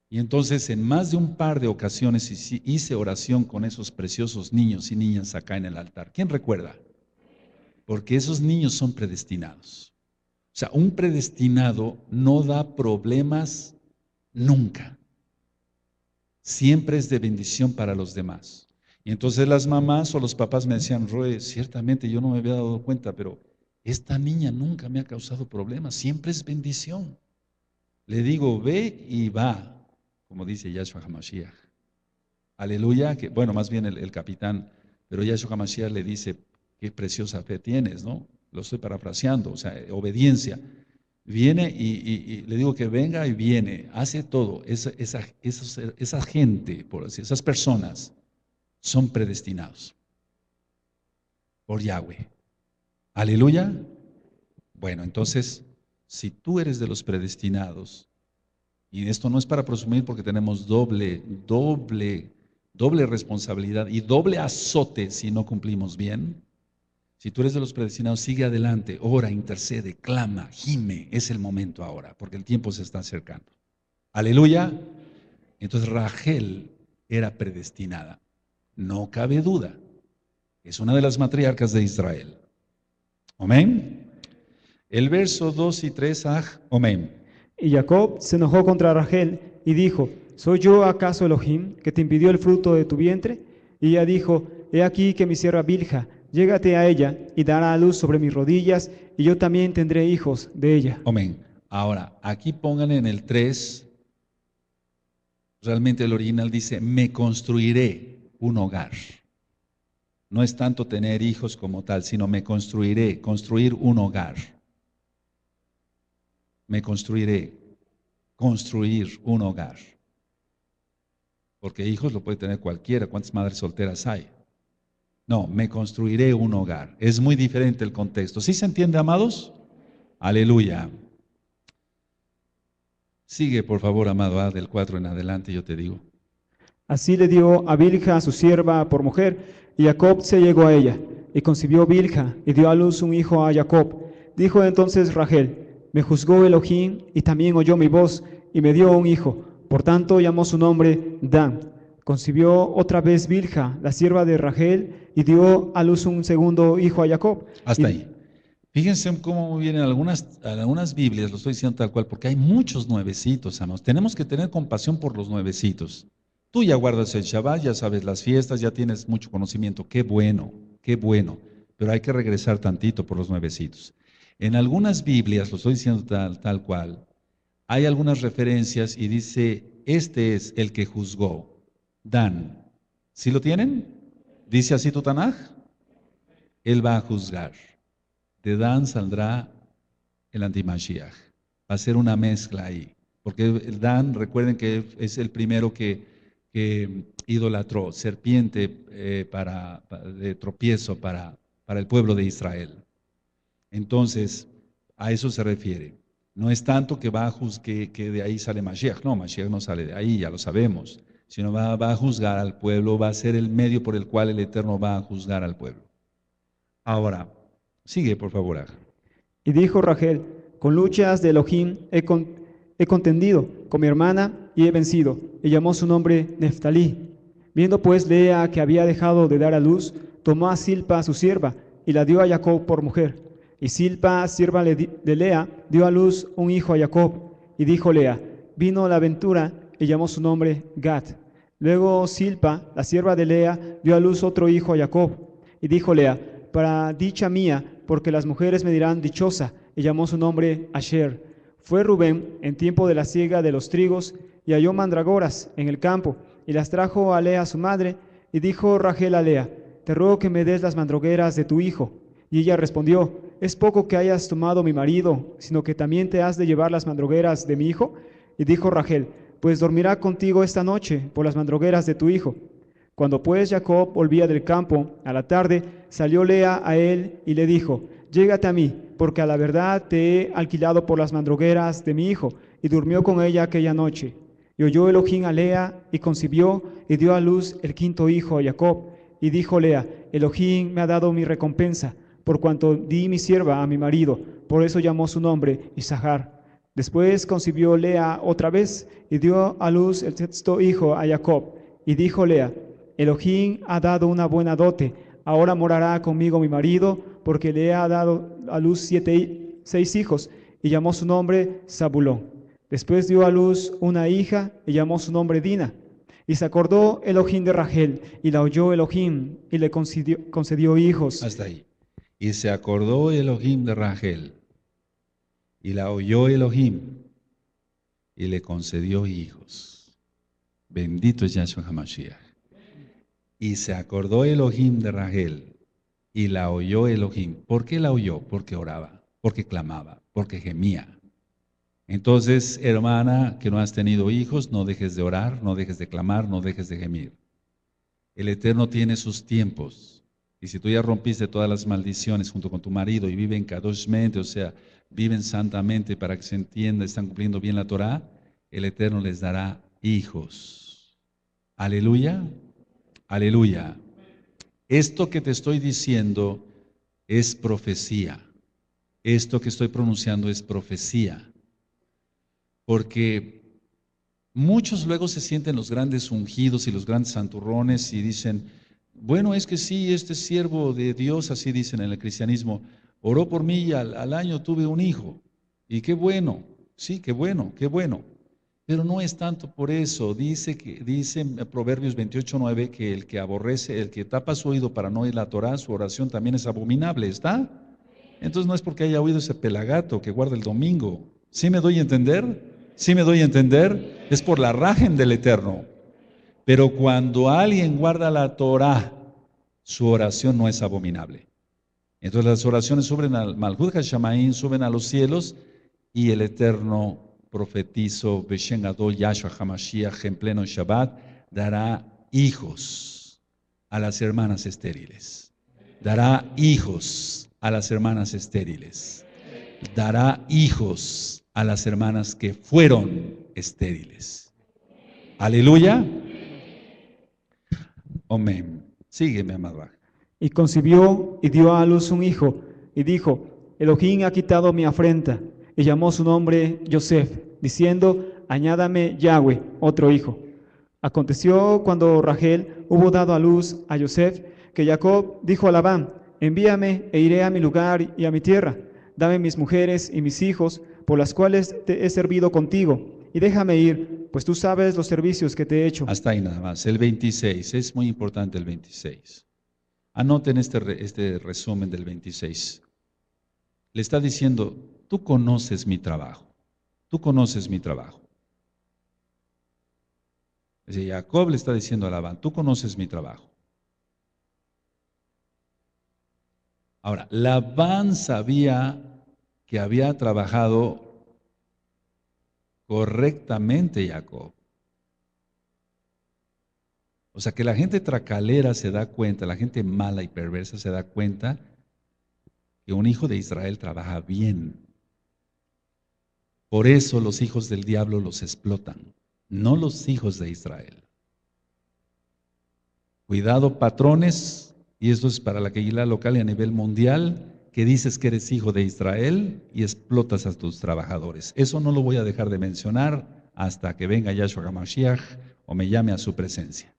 Y entonces en más de un par de ocasiones hice oración con esos preciosos niños y niñas acá en el altar. ¿Quién recuerda? Porque esos niños son predestinados. O sea, un predestinado no da problemas nunca. Siempre es de bendición para los demás. Y entonces las mamás o los papás me decían, Roe, ciertamente yo no me había dado cuenta, pero esta niña nunca me ha causado problemas, siempre es bendición. Le digo, ve y va, como dice Yahshua Hamashiach. Aleluya, que, bueno, más bien el, capitán, pero Yahshua Hamashiach le dice, qué preciosa fe tienes, ¿no? Lo estoy parafraseando, o sea, eh, obediencia. Viene y, le digo que venga y viene, hace todo. Esa, gente, por así, esas personas son predestinados por Yahweh. Aleluya. Bueno, entonces, si tú eres de los predestinados, y esto no es para presumir porque tenemos doble, doble, doble responsabilidad y doble azote si no cumplimos bien. Si tú eres de los predestinados, sigue adelante, ora, intercede, clama, gime. Es el momento ahora, porque el tiempo se está acercando. Aleluya. Entonces Rachel era predestinada. No cabe duda. Es una de las matriarcas de Israel. Amén. El verso 2 y 3, ah, amén. Y Jacob se enojó contra Rachel y dijo, ¿soy yo acaso Elohim que te impidió el fruto de tu vientre? Y ella dijo, he aquí que mi sierva virja, llégate a ella y dará luz sobre mis rodillas y yo también tendré hijos de ella. Amén. Ahora, aquí pongan en el 3, realmente el original dice, me construiré un hogar no es tanto tener hijos como tal, sino me construiré, construir un hogar. Me construiré, construir un hogar. Porque hijos lo puede tener cualquiera, ¿cuántas madres solteras hay? No, me construiré un hogar. Es muy diferente el contexto. ¿Sí se entiende, amados? Aleluya. Sigue, por favor, amado, a del 4 en adelante, yo te digo. Así le dio a a su sierva, por mujer, y Jacob se llegó a ella, y concibió virja, y dio a luz un hijo a Jacob. Dijo entonces Rachel, me juzgó Elohim, y también oyó mi voz, y me dio un hijo. Por tanto llamó su nombre Dan. Concibió otra vez virja, la sierva de Rachel, y dio a luz un segundo hijo a Jacob. Hasta ahí. Fíjense cómo vienen algunas, algunas Biblias, lo estoy diciendo tal cual, porque hay muchos nuevecitos, amos. Tenemos que tener compasión por los nuevecitos. Tú ya guardas el Shabbat, ya sabes las fiestas, ya tienes mucho conocimiento. Qué bueno, qué bueno. Pero hay que regresar tantito por los nuevecitos. En algunas Biblias, lo estoy diciendo tal, tal cual, hay algunas referencias y dice, este es el que juzgó, Dan. Si lo tienen? ¿Dice así tu Tanaj? Él va a juzgar. De Dan saldrá el antimashiach. Va a ser una mezcla ahí. Porque Dan, recuerden que es el primero que que idolatró, serpiente eh, para, de tropiezo para, para el pueblo de Israel. Entonces, a eso se refiere. No es tanto que, va a que de ahí sale Mashiach, no, Mashiach no sale de ahí, ya lo sabemos, sino va, va a juzgar al pueblo, va a ser el medio por el cual el Eterno va a juzgar al pueblo. Ahora, sigue por favor. Y dijo Rachel, con luchas de Elohim he, con, he contendido con mi hermana y he vencido. Y llamó su nombre Neftalí. Viendo pues Lea que había dejado de dar a luz, tomó a Silpa su sierva y la dio a Jacob por mujer. Y Silpa, sierva de Lea, dio a luz un hijo a Jacob. Y dijo Lea, vino la aventura y llamó su nombre Gad. Luego Silpa, la sierva de Lea, dio a luz otro hijo a Jacob. Y dijo Lea, para dicha mía, porque las mujeres me dirán dichosa, y llamó su nombre Asher. Fue Rubén en tiempo de la siega de los trigos, y halló mandragoras en el campo, y las trajo a Lea su madre, y dijo Rachel a Lea, te ruego que me des las mandrogueras de tu hijo. Y ella respondió, es poco que hayas tomado mi marido, sino que también te has de llevar las mandrogueras de mi hijo. Y dijo Rachel, pues dormirá contigo esta noche por las mandrogueras de tu hijo. Cuando pues Jacob volvía del campo a la tarde, salió Lea a él y le dijo, llégate a mí, porque a la verdad te he alquilado por las mandrogueras de mi hijo, y durmió con ella aquella noche. Y oyó Elohim a Lea y concibió y dio a luz el quinto hijo, a Jacob. Y dijo Lea, Elohim me ha dado mi recompensa, por cuanto di mi sierva a mi marido. Por eso llamó su nombre Isahar. Después concibió Lea otra vez y dio a luz el sexto hijo, a Jacob. Y dijo Lea, Elohim ha dado una buena dote. Ahora morará conmigo mi marido, porque le ha dado a luz siete, seis hijos. Y llamó su nombre Zabulón. Después dio a luz una hija y llamó su nombre Dina. Y se acordó Elohim de Rachel y la oyó Elohim y le concedió, hijos. Hasta ahí. Y se acordó Elohim de Rachel y la oyó Elohim y le concedió hijos. Bendito es Yahshua Hamashiach. Y se acordó Elohim de Rachel y la oyó Elohim. ¿Por qué la oyó? Porque oraba, porque clamaba, porque gemía. Entonces, hermana, que no has tenido hijos, no dejes de orar, no dejes de clamar, no dejes de gemir. El Eterno tiene sus tiempos. Y si tú ya rompiste todas las maldiciones junto con tu marido y viven kadoshmente o sea, viven santamente para que se entienda, están cumpliendo bien la Torah, el Eterno les dará hijos. Aleluya, aleluya. Esto que te estoy diciendo es profecía. Esto que estoy pronunciando es profecía porque muchos luego se sienten los grandes ungidos y los grandes santurrones y dicen, bueno, es que sí, este siervo de Dios, así dicen en el cristianismo, oró por mí y al, año tuve un hijo. Y qué bueno, sí, qué bueno, qué bueno. Pero no es tanto por eso. Dice, que, dice Proverbios 28, 9 que el que aborrece, el que tapa su oído para no oír la Torah, su oración también es abominable, ¿está? Entonces no es porque haya oído ese pelagato que guarda el domingo. ¿Sí me doy a entender? si me doy a entender? Es por la rajen del Eterno. Pero cuando alguien guarda la Torah, su oración no es abominable. Entonces las oraciones suben al Malhud suben a los cielos y el Eterno profetizo Beshen Gadol Yahshua Hamashiach en pleno Shabbat, dará hijos a las hermanas estériles. Dará hijos a las hermanas estériles dará hijos a las hermanas que fueron estériles. Aleluya. Amén. Sígueme, amado Y concibió y dio a luz un hijo y dijo, Elohim ha quitado mi afrenta. Y llamó su nombre Joseph, diciendo, añádame Yahweh, otro hijo. Aconteció cuando Rachel hubo dado a luz a Joseph, que Jacob dijo a Labán, envíame e iré a mi lugar y a mi tierra dame mis mujeres y mis hijos, por las cuales te he servido contigo, y déjame ir, pues tú sabes los servicios que te he hecho. Hasta ahí nada más, el 26, es muy importante el 26. Anoten este, este resumen del 26. Le está diciendo, tú conoces mi trabajo, tú conoces mi trabajo. Jacob le está diciendo a Labán, tú conoces mi trabajo. Ahora, Labán sabía que había trabajado correctamente Jacob. O sea, que la gente tracalera se da cuenta, la gente mala y perversa se da cuenta que un hijo de Israel trabaja bien. Por eso los hijos del diablo los explotan, no los hijos de Israel. Cuidado patrones, y esto es para la Keilah local y a nivel mundial, que dices que eres hijo de Israel y explotas a tus trabajadores. Eso no lo voy a dejar de mencionar hasta que venga Yahshua HaMashiach o me llame a su presencia.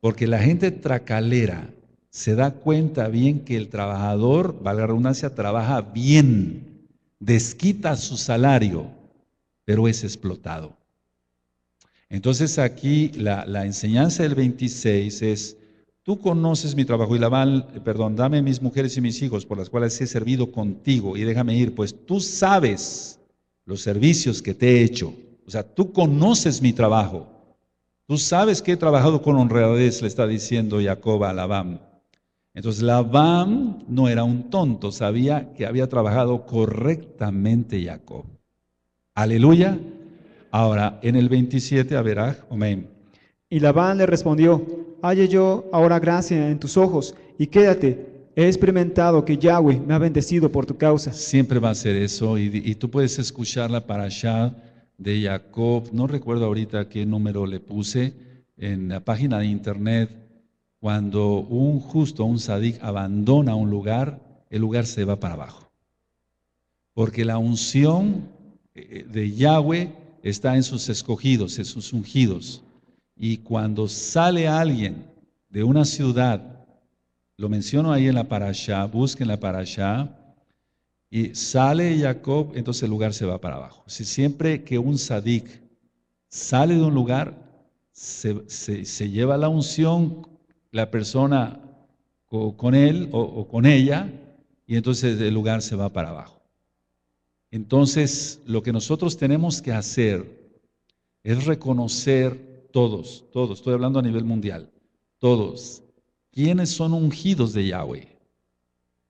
Porque la gente tracalera se da cuenta bien que el trabajador, valga la redundancia, trabaja bien, desquita su salario, pero es explotado. Entonces aquí la, la enseñanza del 26 es Tú conoces mi trabajo y Labán, eh, perdón, dame mis mujeres y mis hijos por las cuales he servido contigo y déjame ir, pues tú sabes los servicios que te he hecho. O sea, tú conoces mi trabajo. Tú sabes que he trabajado con honradez, le está diciendo Jacob a Labán. Entonces Labán no era un tonto, sabía que había trabajado correctamente Jacob. Aleluya. Ahora, en el 27, a ver, ah, amén. Y Labán le respondió, halle yo ahora gracia en tus ojos y quédate. He experimentado que Yahweh me ha bendecido por tu causa. Siempre va a ser eso y, tú puedes escuchar la parasha de Jacob. No recuerdo ahorita qué número le puse en la página de internet. Cuando un justo, un sadik abandona un lugar, el lugar se va para abajo. Porque la unción eh, eh, de Yahweh está en sus escogidos, en sus ungidos. Y cuando sale alguien de una ciudad, lo menciono ahí en la parasha, busquen la parasha, y sale Jacob, entonces el lugar se va para abajo. Si siempre que un sadik sale de un lugar, se, lleva la unción, la persona con él o con ella, y entonces el lugar se va para abajo. Entonces, lo que nosotros tenemos que hacer es reconocer todos, todos, estoy hablando a nivel mundial, todos. Quienes son ungidos de Yahweh?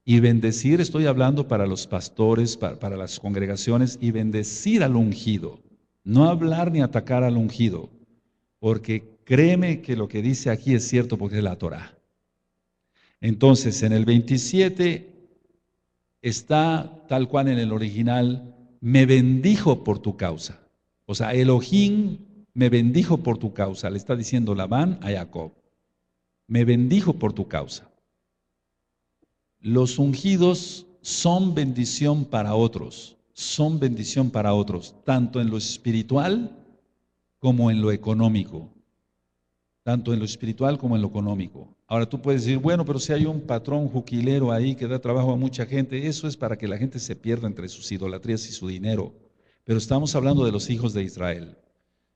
Y bendecir, estoy hablando para los pastores, para, para, las congregaciones, y bendecir al ungido. No hablar ni atacar al ungido. Porque créeme que lo que dice aquí es cierto porque es la Torah. Entonces, en el 27 está tal cual en el original, me bendijo por tu causa. O sea, Elohim me bendijo por tu causa. Le está diciendo Labán a Jacob, me bendijo por tu causa. Los ungidos son bendición para otros, son bendición para otros, tanto en lo espiritual como en lo económico, tanto en lo espiritual como en lo económico. Ahora tú puedes decir, bueno, pero si hay un patrón juquilero ahí que da trabajo a mucha gente, eso es para que la gente se pierda entre sus idolatrías y su dinero. Pero estamos hablando de los hijos de Israel.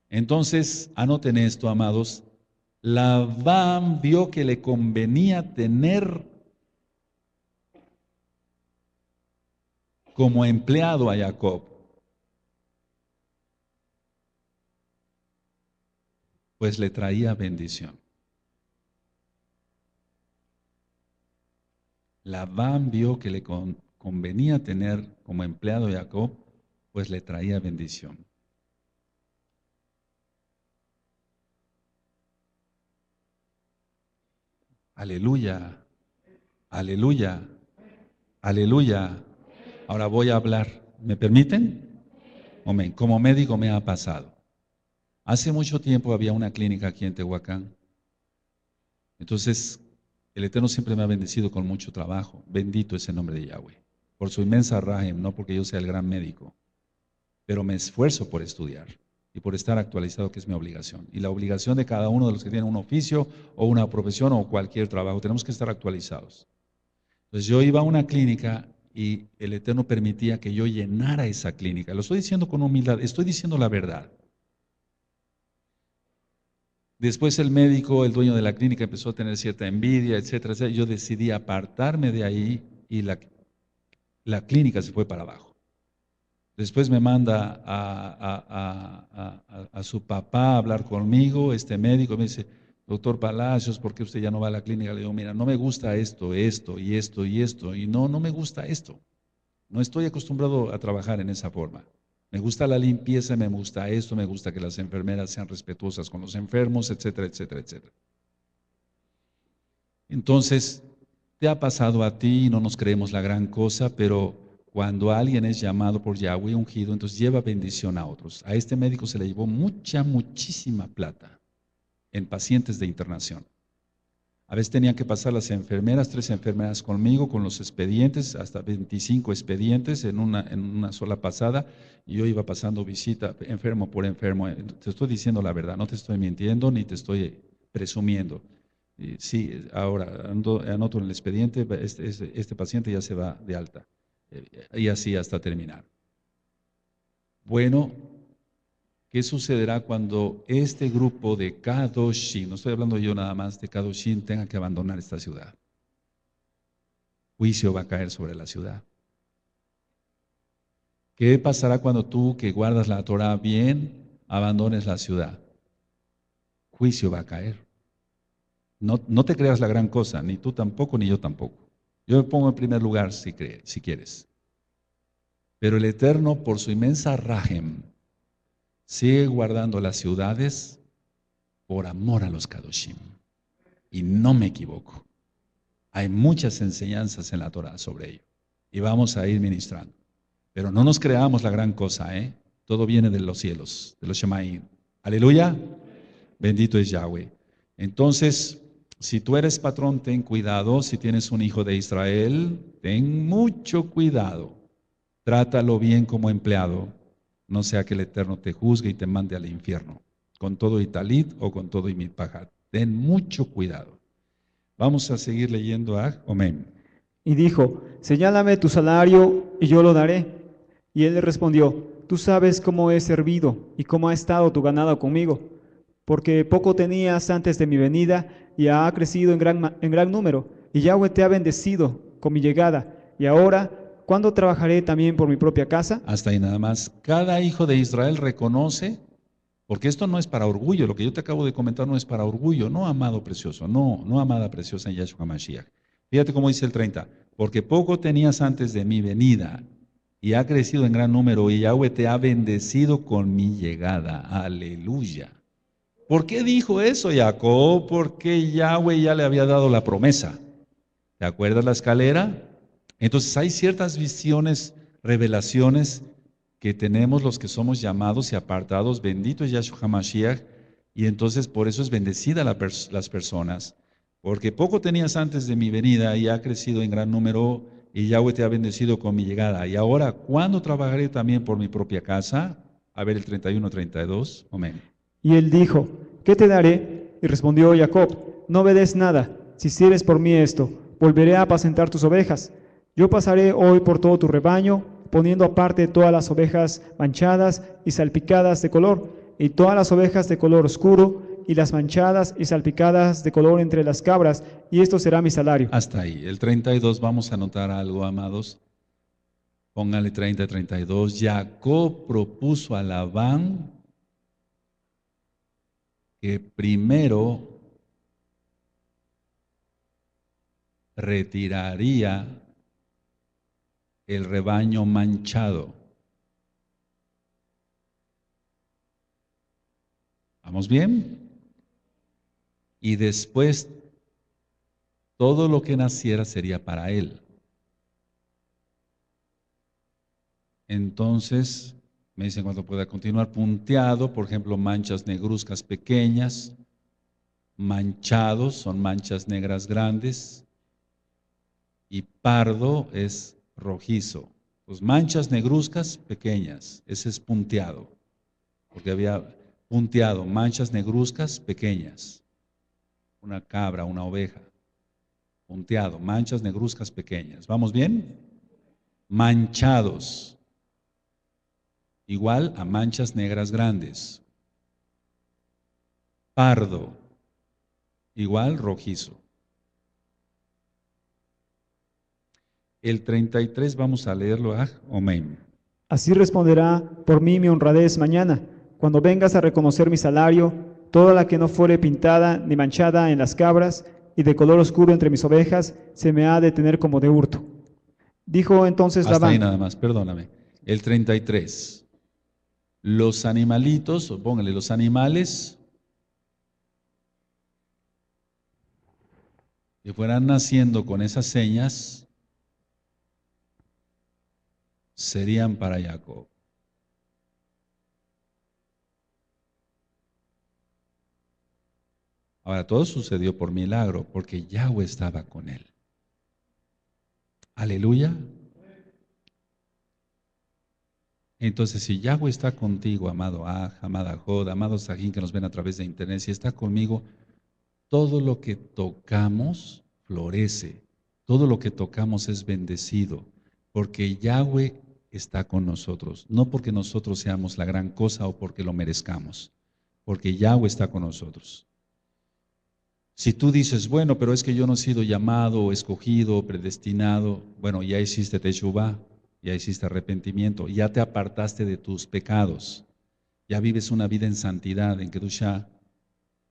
Entonces, anoten esto, amados. Labán vio que le convenía tener como empleado a Jacob. Pues le traía bendición. Labán vio que le convenía tener como empleado a Jacob, pues le traía bendición. Aleluya, aleluya, aleluya. Ahora voy a hablar. ¿Me permiten? Como médico me ha pasado. Hace mucho tiempo había una clínica aquí en Tehuacán. Entonces, el Eterno siempre me ha bendecido con mucho trabajo. Bendito es el nombre de Yahweh. Por su inmensa rajem, no porque yo sea el gran médico, pero me esfuerzo por estudiar y por estar actualizado, que es mi obligación. Y la obligación de cada uno de los que tienen un oficio o una profesión o cualquier trabajo, tenemos que estar actualizados. Entonces yo iba a una clínica y el Eterno permitía que yo llenara esa clínica. Lo estoy diciendo con humildad, estoy diciendo la verdad. Después el médico, el dueño de la clínica, empezó a tener cierta envidia, etcétera, Yo decidí apartarme de ahí y la, la clínica se fue para abajo. Después me manda a, su papá a hablar conmigo, este médico me dice, doctor Palacios, ¿por qué usted ya no va a la clínica? Le digo, mira, no me gusta esto, esto y esto y esto, y no, no me gusta esto. No estoy acostumbrado a trabajar en esa forma. Me gusta la limpieza, me gusta esto, me gusta que las enfermeras sean respetuosas con los enfermos, etcétera, etcétera, etcétera. Entonces, te ha pasado a ti, no nos creemos la gran cosa, pero cuando alguien es llamado por Yahweh ungido, entonces lleva bendición a otros. A este médico se le llevó mucha, muchísima plata en pacientes de internación. A veces tenían que pasar las enfermeras, tres enfermeras conmigo, con los expedientes, hasta 25 expedientes en una, en una sola pasada. Y yo iba pasando visita, enfermo por enfermo. Te estoy diciendo la verdad, no te estoy mintiendo ni te estoy presumiendo. sí, ahora anoto en el expediente, este, este, este paciente ya se va de alta y así hasta terminar. Bueno, ¿qué sucederá cuando este grupo de Kadoshin, no estoy hablando yo nada más de Kadoshin, tenga que abandonar esta ciudad? Juicio va a caer sobre la ciudad. ¿Qué pasará cuando tú que guardas la Torah bien, abandones la ciudad? Juicio va a caer. No, no te creas la gran cosa, ni tú tampoco, ni yo tampoco. Yo me pongo en primer lugar si, si quieres. Pero el Eterno, por su inmensa rajem, sigue guardando las ciudades por amor a los Kadoshim. Y no me equivoco. Hay muchas enseñanzas en la Torah sobre ello. Y vamos a ir ministrando. Pero no nos creamos la gran cosa, ¿eh? Todo viene de los cielos, de los Shemaim. Aleluya. Bendito es Yahweh. Entonces, si tú eres patrón, ten cuidado. Si tienes un hijo de Israel, ten mucho cuidado. Trátalo bien como empleado. No sea que el Eterno te juzgue y te mande al infierno. Con todo Italit o con todo y Ten mucho cuidado. Vamos a seguir leyendo a Omen. Y dijo, señálame tu salario y yo lo daré. Y él le respondió, tú sabes cómo he servido y cómo ha estado tu ganado conmigo, porque poco tenías antes de mi venida y ha crecido en gran, en gran número, y Yahweh te ha bendecido con mi llegada, y ahora, ¿cuándo trabajaré también por mi propia casa? Hasta ahí nada más. Cada hijo de Israel reconoce, porque esto no es para orgullo, lo que yo te acabo de comentar no es para orgullo, no amado precioso, no, no amada preciosa en Yahshua Mashiach. Fíjate cómo dice el 30, porque poco tenías antes de mi venida, y ha crecido en gran número, y Yahweh te ha bendecido con mi llegada. Aleluya. ¿Por qué dijo eso Jacob? Porque Yahweh ya le había dado la promesa. ¿Te acuerdas la escalera? Entonces hay ciertas visiones, revelaciones que tenemos los que somos llamados y apartados. Bendito es Yahshua Mashiach. Y entonces por eso es bendecida las personas. Porque poco tenías antes de mi venida y ha crecido en gran número y Yahweh te ha bendecido con mi llegada. Y ahora, ¿cuándo trabajaré también por mi propia casa? A ver el 31-32. Amén. Y él dijo, ¿qué te daré? Y respondió Jacob, no me nada, si hicieres por mí esto, volveré a apacentar tus ovejas. Yo pasaré hoy por todo tu rebaño, poniendo aparte todas las ovejas manchadas y salpicadas de color, y todas las ovejas de color oscuro, y las manchadas y salpicadas de color entre las cabras, y esto será mi salario. Hasta ahí, el 32, vamos a anotar algo, amados. Póngale 30, 32. Jacob propuso a Labán que primero retiraría el rebaño manchado. ¿Vamos bien? Y después todo lo que naciera sería para él. Entonces, me dicen cuando pueda continuar. Punteado, por ejemplo, manchas negruzcas pequeñas. Manchados son manchas negras grandes. Y pardo es rojizo. Pues manchas negruzcas pequeñas. Ese es punteado. Porque había punteado, manchas negruzcas pequeñas. Una cabra, una oveja. Punteado, manchas negruzcas pequeñas. ¿Vamos bien? Manchados igual a manchas negras grandes. Pardo, igual rojizo. El 33 vamos a leerlo a Omen. Así responderá por mí mi honradez mañana, cuando vengas a reconocer mi salario, toda la que no fuere pintada ni manchada en las cabras y de color oscuro entre mis ovejas, se me ha de tener como de hurto. Dijo entonces Hasta Ahí nada más, perdóname. El 33 los animalitos, o póngale, los animales que fueran naciendo con esas señas serían para Jacob. Ahora, todo sucedió por milagro, porque Yahweh estaba con él. Aleluya. Entonces, si Yahweh está contigo, amado Aj, amada Jod, amado Sajín que nos ven a través de internet, si está conmigo, todo lo que tocamos florece, todo lo que tocamos es bendecido, porque Yahweh está con nosotros, no porque nosotros seamos la gran cosa o porque lo merezcamos, porque Yahweh está con nosotros. Si tú dices, bueno, pero es que yo no he sido llamado, escogido, predestinado, bueno, ya hiciste Teshuvah, ya hiciste arrepentimiento, ya te apartaste de tus pecados, ya vives una vida en santidad, en que tú ya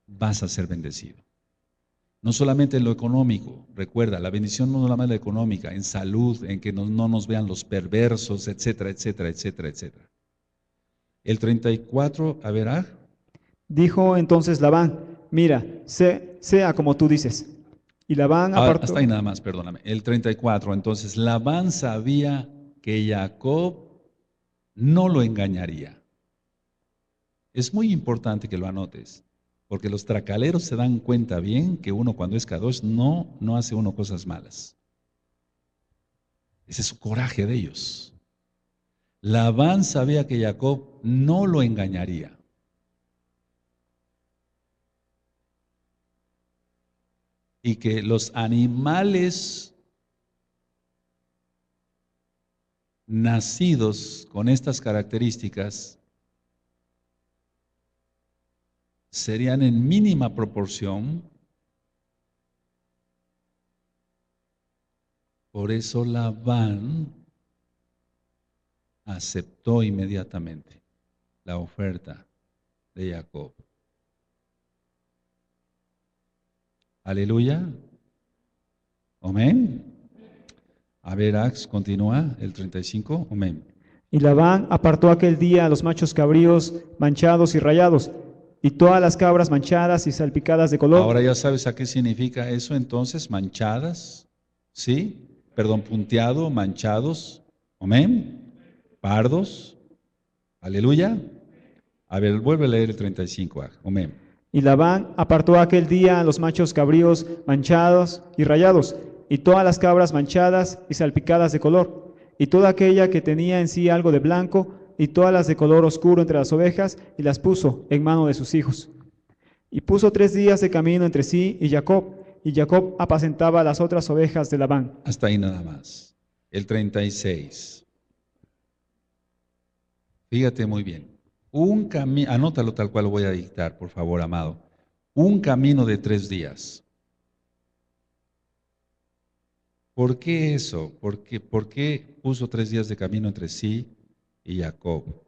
vas a ser bendecido. No solamente en lo económico, recuerda, la bendición no solamente la lo económica, en salud, en que no, nos vean los perversos, etcétera, etcétera, etcétera, etcétera. El 34, a ver, ah. Dijo entonces Labán, mira, sea como tú dices. Y Labán ah, apartó... Ah, hasta ahí nada más, perdóname. El 34, entonces Labán sabía que Jacob no lo engañaría. Es muy importante que lo anotes, porque los tracaleros se dan cuenta bien que uno cuando es Kadosh no, no hace uno cosas malas. Ese es su coraje de ellos. Labán sabía que Jacob no lo engañaría. y que los animales nacidos con estas características serían en mínima proporción. Por eso Labán aceptó inmediatamente la oferta de Jacob. Aleluya. Amén. A ver, Ax, continúa el 35. Amén. Y Labán apartó aquel día a los machos cabríos manchados y rayados, y todas las cabras manchadas y salpicadas de color. Ahora ya sabes a qué significa eso entonces, manchadas, ¿sí? Perdón, punteado, manchados, amén, pardos, aleluya. A ver, vuelve a leer el 35, amén. Y Labán apartó aquel día a los machos cabríos manchados y rayados, y todas las cabras manchadas y salpicadas de color, y toda aquella que tenía en sí algo de blanco, y todas las de color oscuro entre las ovejas, y las puso en mano de sus hijos. Y puso tres días de camino entre sí y Jacob, y Jacob apacentaba las otras ovejas de Labán. Hasta ahí nada más. El 36. Fíjate muy bien. Un anótalo tal cual lo voy a dictar, por favor, amado. Un camino de tres días. ¿Por qué eso? ¿Por qué, ¿Por qué puso tres días de camino entre sí y Jacob?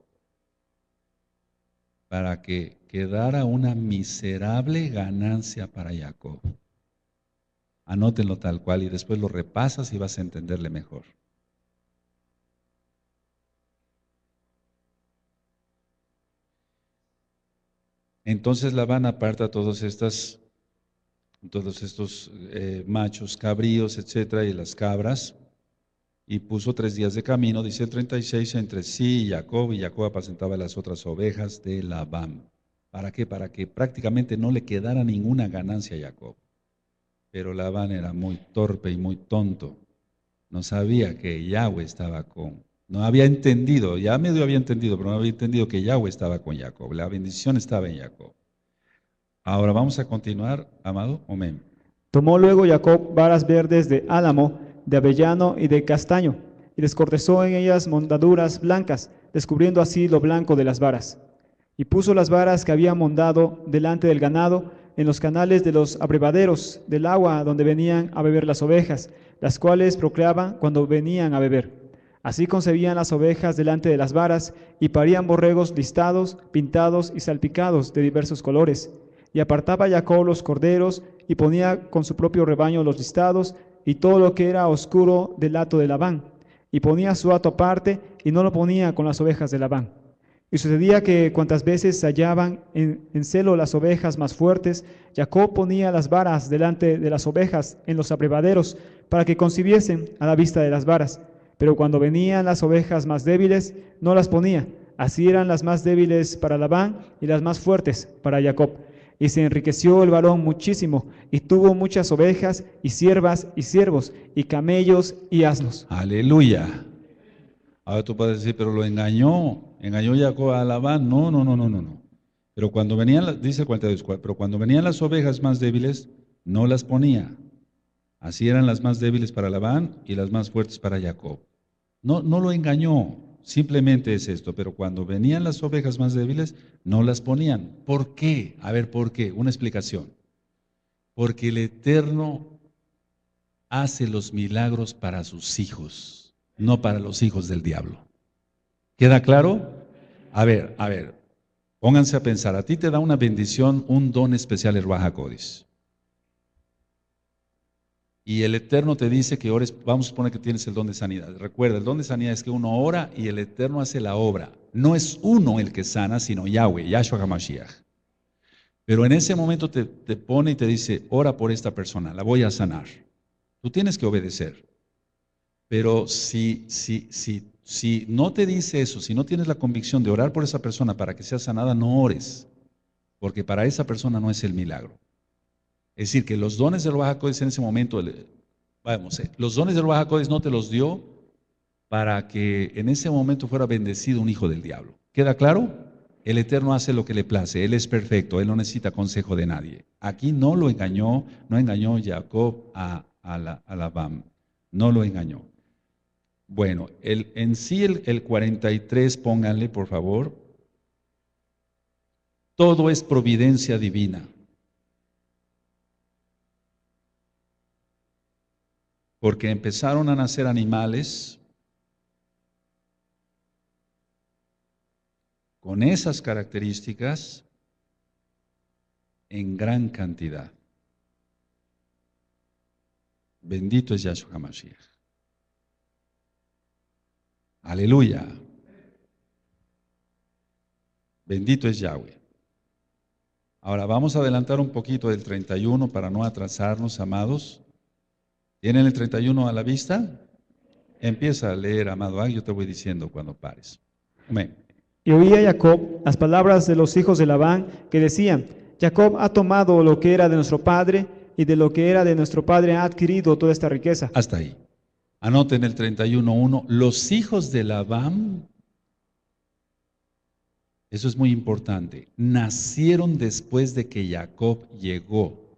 Para que quedara una miserable ganancia para Jacob. Anótenlo tal cual y después lo repasas y vas a entenderle mejor. Entonces Labán aparta todas estas todos estos eh, machos cabríos, etcétera, y las cabras, y puso tres días de camino, dice el 36, entre sí y Jacob, y Jacob apacentaba las otras ovejas de Labán. ¿Para qué? Para que prácticamente no le quedara ninguna ganancia a Jacob. Pero Labán era muy torpe y muy tonto. No sabía que Yahweh estaba con. No había entendido, ya medio había entendido, pero no había entendido que Yahweh estaba con Jacob. La bendición estaba en Jacob. Ahora vamos a continuar, amado. Amén. Tomó luego Jacob varas verdes de álamo, de avellano y de castaño, y descortezó en ellas mondaduras blancas, descubriendo así lo blanco de las varas. Y puso las varas que había mondado delante del ganado en los canales de los abrevaderos del agua donde venían a beber las ovejas, las cuales procreaban cuando venían a beber. Así concebían las ovejas delante de las varas y parían borregos listados, pintados y salpicados de diversos colores y apartaba Jacob los corderos y ponía con su propio rebaño los listados y todo lo que era oscuro del lato de Labán. Y ponía su hato aparte y no lo ponía con las ovejas de Labán. Y sucedía que cuantas veces hallaban en, celo las ovejas más fuertes, Jacob ponía las varas delante de las ovejas en los abrevaderos para que concibiesen a la vista de las varas. Pero cuando venían las ovejas más débiles, no las ponía. Así eran las más débiles para Labán y las más fuertes para Jacob. Y se enriqueció el varón muchísimo, y tuvo muchas ovejas y siervas y siervos, y camellos y asnos. Aleluya. Ahora tú puedes decir, pero lo engañó, engañó Jacob a Labán. No, no, no, no, no. no. Pero cuando venían, dice pero cuando venían las ovejas más débiles, no las ponía. Así eran las más débiles para Labán y las más fuertes para Jacob. No, no lo engañó. Simplemente es esto, pero cuando venían las ovejas más débiles, no las ponían. ¿Por qué? A ver, ¿por qué? Una explicación. Porque el Eterno hace los milagros para sus hijos, no para los hijos del diablo. ¿Queda claro? A ver, a ver, pónganse a pensar, a ti te da una bendición, un don especial el Codis y el Eterno te dice que ores, vamos a suponer que tienes el don de sanidad. Recuerda, el don de sanidad es que uno ora y el Eterno hace la obra. No es uno el que sana, sino Yahweh, Yahshua HaMashiach. Pero en ese momento te, pone y te dice, ora por esta persona, la voy a sanar. Tú tienes que obedecer. Pero si, si, si, si no te dice eso, si no tienes la convicción de orar por esa persona para que sea sanada, no ores. Porque para esa persona no es el milagro. Es decir, que los dones del Baja en ese momento, vamos, eh, los dones del los no te los dio para que en ese momento fuera bendecido un hijo del diablo. ¿Queda claro? El Eterno hace lo que le place, Él es perfecto, Él no necesita consejo de nadie. Aquí no lo engañó, no engañó Jacob a, a, la, a no lo engañó. Bueno, en sí el 43, pónganle por favor, todo es providencia divina. porque empezaron a nacer animales con esas características en gran cantidad. Bendito es Yahshua Mashiach. Aleluya. Bendito es Yahweh. Ahora vamos a adelantar un poquito del 31 para no atrasarnos, amados. ¿Tienen el 31 a la vista? Empieza a leer, amado. Ah, yo te voy diciendo cuando pares. Amén. Y oía Jacob las palabras de los hijos de Labán que decían, Jacob ha tomado lo que era de nuestro padre y de lo que era de nuestro padre ha adquirido toda esta riqueza. Hasta ahí. Anoten el 31.1. Los hijos de Labán, eso es muy importante, nacieron después de que Jacob llegó.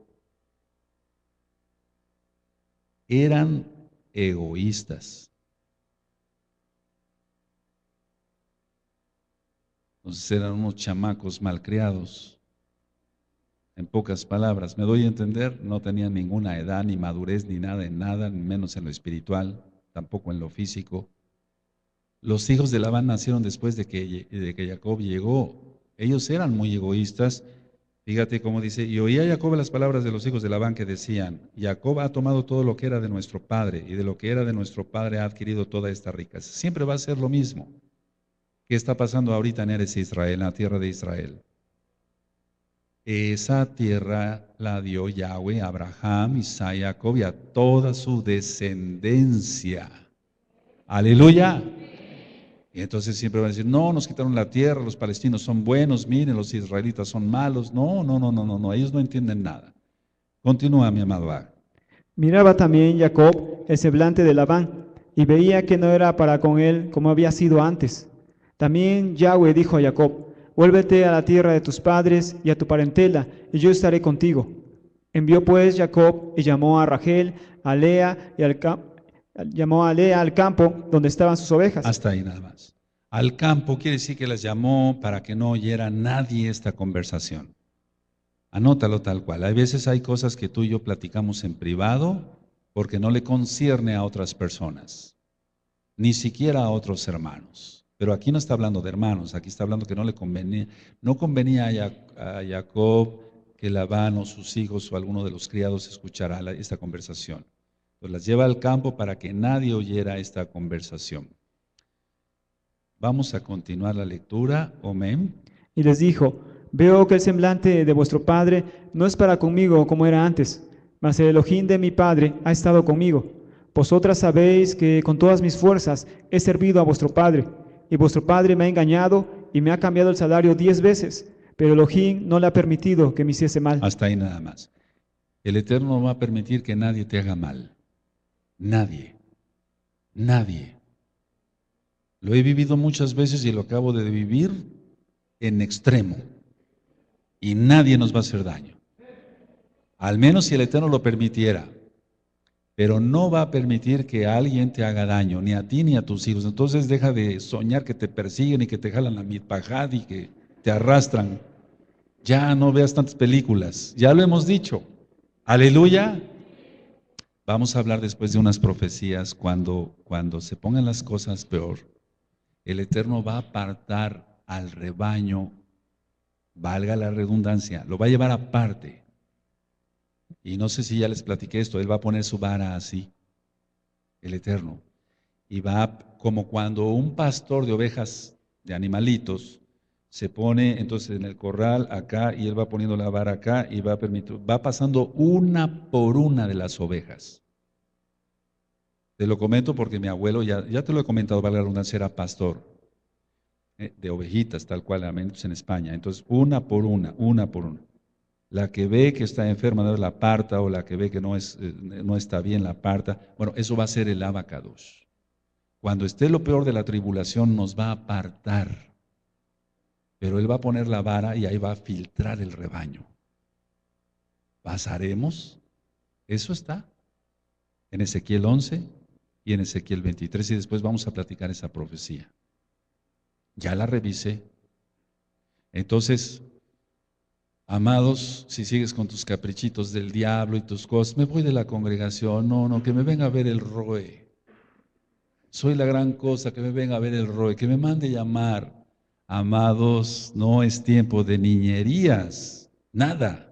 eran egoístas. Entonces eran unos chamacos malcriados. En pocas palabras, me doy a entender, no tenían ninguna edad, ni madurez, ni nada en nada, ni menos en lo espiritual, tampoco en lo físico. Los hijos de Labán nacieron después de que, de que Jacob llegó. Ellos eran muy egoístas Fíjate cómo dice, y oía Jacob las palabras de los hijos de Labán que decían, Jacob ha tomado todo lo que era de nuestro padre, y de lo que era de nuestro padre ha adquirido toda esta riqueza. Siempre va a ser lo mismo que está pasando ahorita en Eres Israel, en la tierra de Israel. Esa tierra la dio Yahweh a Abraham, Isaac, Jacob y a toda su descendencia. Aleluya. Y entonces siempre van a decir, no, nos quitaron la tierra, los palestinos son buenos, miren, los israelitas son malos. No, no, no, no, no, no, ellos no entienden nada. Continúa, mi amado. Miraba también Jacob el semblante de Labán y veía que no era para con él como había sido antes. También Yahweh dijo a Jacob, vuélvete a la tierra de tus padres y a tu parentela, y yo estaré contigo. Envió pues Jacob y llamó a Rachel, a Lea y al, llamó a Lea al campo donde estaban sus ovejas. Hasta ahí nada más. Al campo quiere decir que las llamó para que no oyera nadie esta conversación. Anótalo tal cual. Hay veces hay cosas que tú y yo platicamos en privado porque no le concierne a otras personas, ni siquiera a otros hermanos. Pero aquí no está hablando de hermanos, aquí está hablando que no le convenía, no convenía a Jacob que Labán o sus hijos o alguno de los criados escuchara esta conversación. Pues las lleva al campo para que nadie oyera esta conversación. Vamos a continuar la lectura. Amén. Y les dijo, veo que el semblante de vuestro Padre no es para conmigo como era antes, mas el Elohim de mi Padre ha estado conmigo. Vosotras sabéis que con todas mis fuerzas he servido a vuestro Padre, y vuestro Padre me ha engañado y me ha cambiado el salario diez veces, pero el Elohim no le ha permitido que me hiciese mal. Hasta ahí nada más. El Eterno no va a permitir que nadie te haga mal. Nadie. Nadie. Lo he vivido muchas veces y lo acabo de vivir en extremo. Y nadie nos va a hacer daño. Al menos si el Eterno lo permitiera. Pero no va a permitir que alguien te haga daño, ni a ti ni a tus hijos. Entonces deja de soñar que te persiguen y que te jalan la mitpajad y que te arrastran. Ya no veas tantas películas. Ya lo hemos dicho. Aleluya. Vamos a hablar después de unas profecías cuando, cuando se pongan las cosas peor. El Eterno va a apartar al rebaño, valga la redundancia, lo va a llevar aparte. Y no sé si ya les platiqué esto, Él va a poner su vara así, el Eterno. Y va como cuando un pastor de ovejas, de animalitos, se pone entonces en el corral acá y él va poniendo la vara acá y va, va pasando una por una de las ovejas. Te lo comento porque mi abuelo, ya, ya te lo he comentado, valga era pastor eh, de ovejitas, tal cual, pues, en España. Entonces, una por una, una por una. La que ve que está enferma, la aparta, o la que ve que no, es, eh, no está bien, la aparta. Bueno, eso va a ser el abacados. Cuando esté lo peor de la tribulación, nos va a apartar pero Él va a poner la vara y ahí va a filtrar el rebaño. ¿Pasaremos? Eso está en Ezequiel 11 y en Ezequiel 23 y después vamos a platicar esa profecía. Ya la revisé. Entonces, amados, si sigues con tus caprichitos del diablo y tus cosas, me voy de la congregación, no, no, que me venga a ver el roe. Soy la gran cosa, que me venga a ver el roe, que me mande llamar Amados, no es tiempo de niñerías, nada.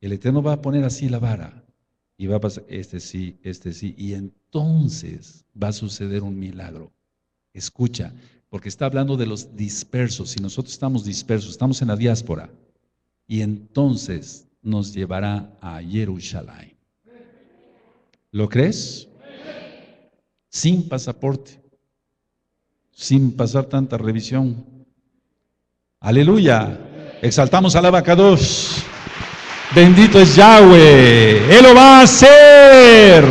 El Eterno va a poner así la vara y va a pasar, este sí, este sí, y entonces va a suceder un milagro. Escucha, porque está hablando de los dispersos, Si nosotros estamos dispersos, estamos en la diáspora, y entonces nos llevará a Jerusalén. ¿Lo crees? Sin pasaporte, sin pasar tanta revisión, Aleluya. Exaltamos a la vaca dos. Bendito es Yahweh. Él lo va a hacer.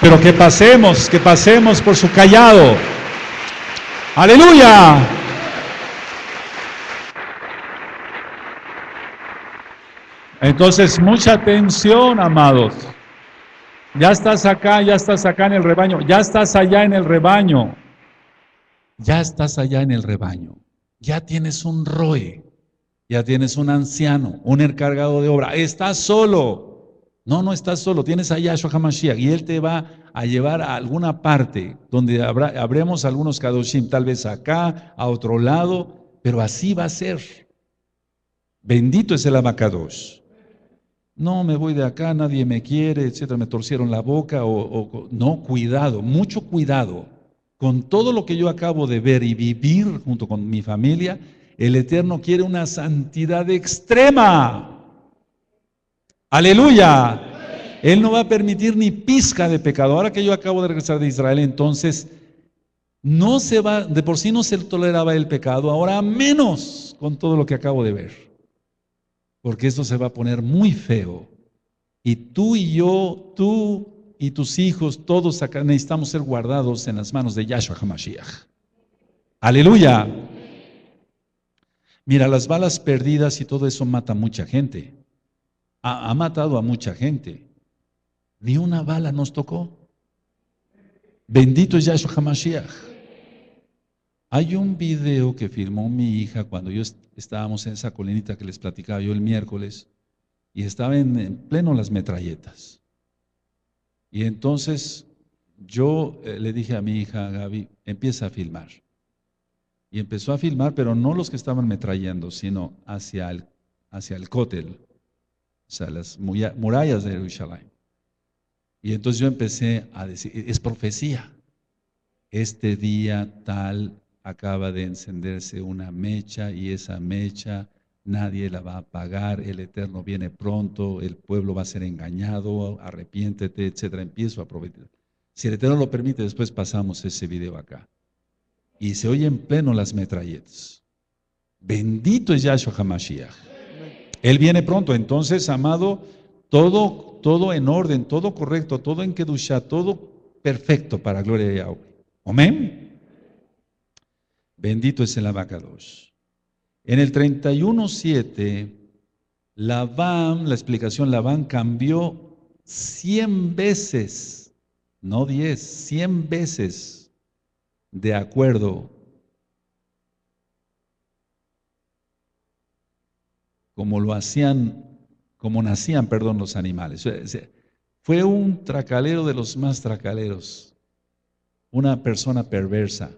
Pero que pasemos, que pasemos por su callado. Aleluya. Entonces, mucha atención, amados. Ya estás acá, ya estás acá en el rebaño, ya estás allá en el rebaño. Ya estás allá en el rebaño ya tienes un ROE, ya tienes un anciano, un encargado de obra, estás solo. No, no estás solo, tienes a Yahshua HaMashiach y Él te va a llevar a alguna parte donde habremos algunos Kadoshim, tal vez acá, a otro lado, pero así va a ser. Bendito es el Amacados. No, me voy de acá, nadie me quiere, etcétera, me torcieron la boca, o no, cuidado, mucho cuidado con todo lo que yo acabo de ver y vivir junto con mi familia, el Eterno quiere una santidad extrema. Aleluya. Él no va a permitir ni pizca de pecado. Ahora que yo acabo de regresar de Israel, entonces no se va, de por sí no se toleraba el pecado, ahora menos con todo lo que acabo de ver. Porque esto se va a poner muy feo. Y tú y yo, tú y tus hijos, todos acá, necesitamos ser guardados en las manos de Yahshua HaMashiach. Aleluya. Mira, las balas perdidas y todo eso mata a mucha gente. Ha, matado a mucha gente. Ni una bala nos tocó. Bendito es Yahshua HaMashiach. Hay un video que filmó mi hija cuando yo estábamos en esa colinita que les platicaba yo el miércoles y estaba en pleno las metralletas. Y entonces yo eh, le dije a mi hija Gaby, empieza a filmar. Y empezó a filmar, pero no los que estaban metrayendo, sino hacia el, hacia el cótel, o sea, las murallas de Jerusalén. Y entonces yo empecé a decir, e-, es profecía. Este día tal acaba de encenderse una mecha y esa mecha nadie la va a pagar, el Eterno viene pronto, el pueblo va a ser engañado, arrepiéntete, etcétera. Empiezo a aprovechar Si el Eterno lo permite, después pasamos ese video acá. Y se oyen pleno las metralletas. Bendito es Yahshua HaMashiach. Él viene pronto. Entonces, amado, todo, todo en orden, todo correcto, todo en Kedusha, todo perfecto para gloria de Yahweh. Amén. Bendito es el abacados. En el 31.7, Labán, la explicación, Labán cambió 100 veces, no 10, 100 veces de acuerdo como lo hacían, como nacían, perdón, los animales. Fue un tracalero de los más tracaleros, una persona perversa.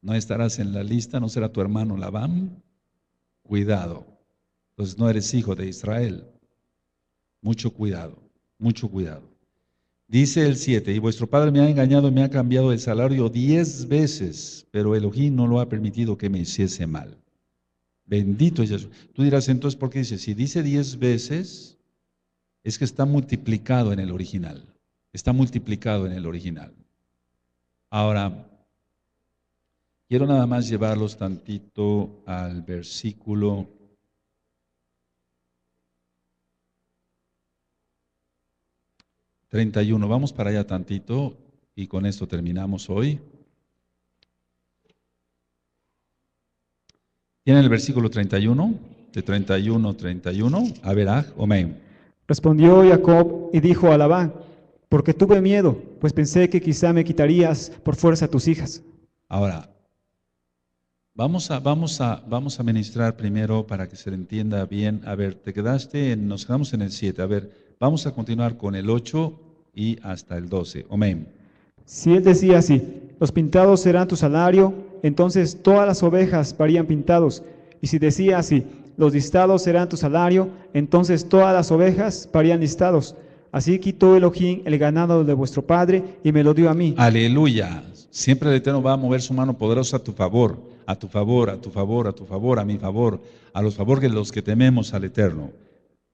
No estarás en la lista, no será tu hermano Labán, cuidado. Entonces no eres hijo de Israel. Mucho cuidado, mucho cuidado. Dice el 7, y vuestro padre me ha engañado, y me ha cambiado el salario diez veces, pero Elohim no lo ha permitido que me hiciese mal. Bendito es Jesús. Tú dirás entonces, ¿por qué dice? Si dice diez veces, es que está multiplicado en el original. Está multiplicado en el original. Ahora, Quiero nada más llevarlos tantito al versículo 31, vamos para allá tantito y con esto terminamos hoy. ¿Tienen el versículo 31? De 31, 31. A ver, ah, amén. Respondió Jacob y dijo a Labán, porque tuve miedo, pues pensé que quizá me quitarías por fuerza a tus hijas. Ahora, Vamos a, vamos a, vamos a ministrar primero para que se entienda bien. A ver, te quedaste, nos quedamos en el 7. A ver, vamos a continuar con el 8 y hasta el 12. Amén. Si él decía así, los pintados serán tu salario, entonces todas las ovejas varían pintados. Y si decía así, los listados serán tu salario, entonces todas las ovejas parían listados. Así quitó ojín el ganado de vuestro padre y me lo dio a mí. Aleluya. Siempre el Eterno va a mover su mano poderosa a tu favor a tu favor, a tu favor, a tu favor, a mi favor, a los favores de los que tememos al Eterno.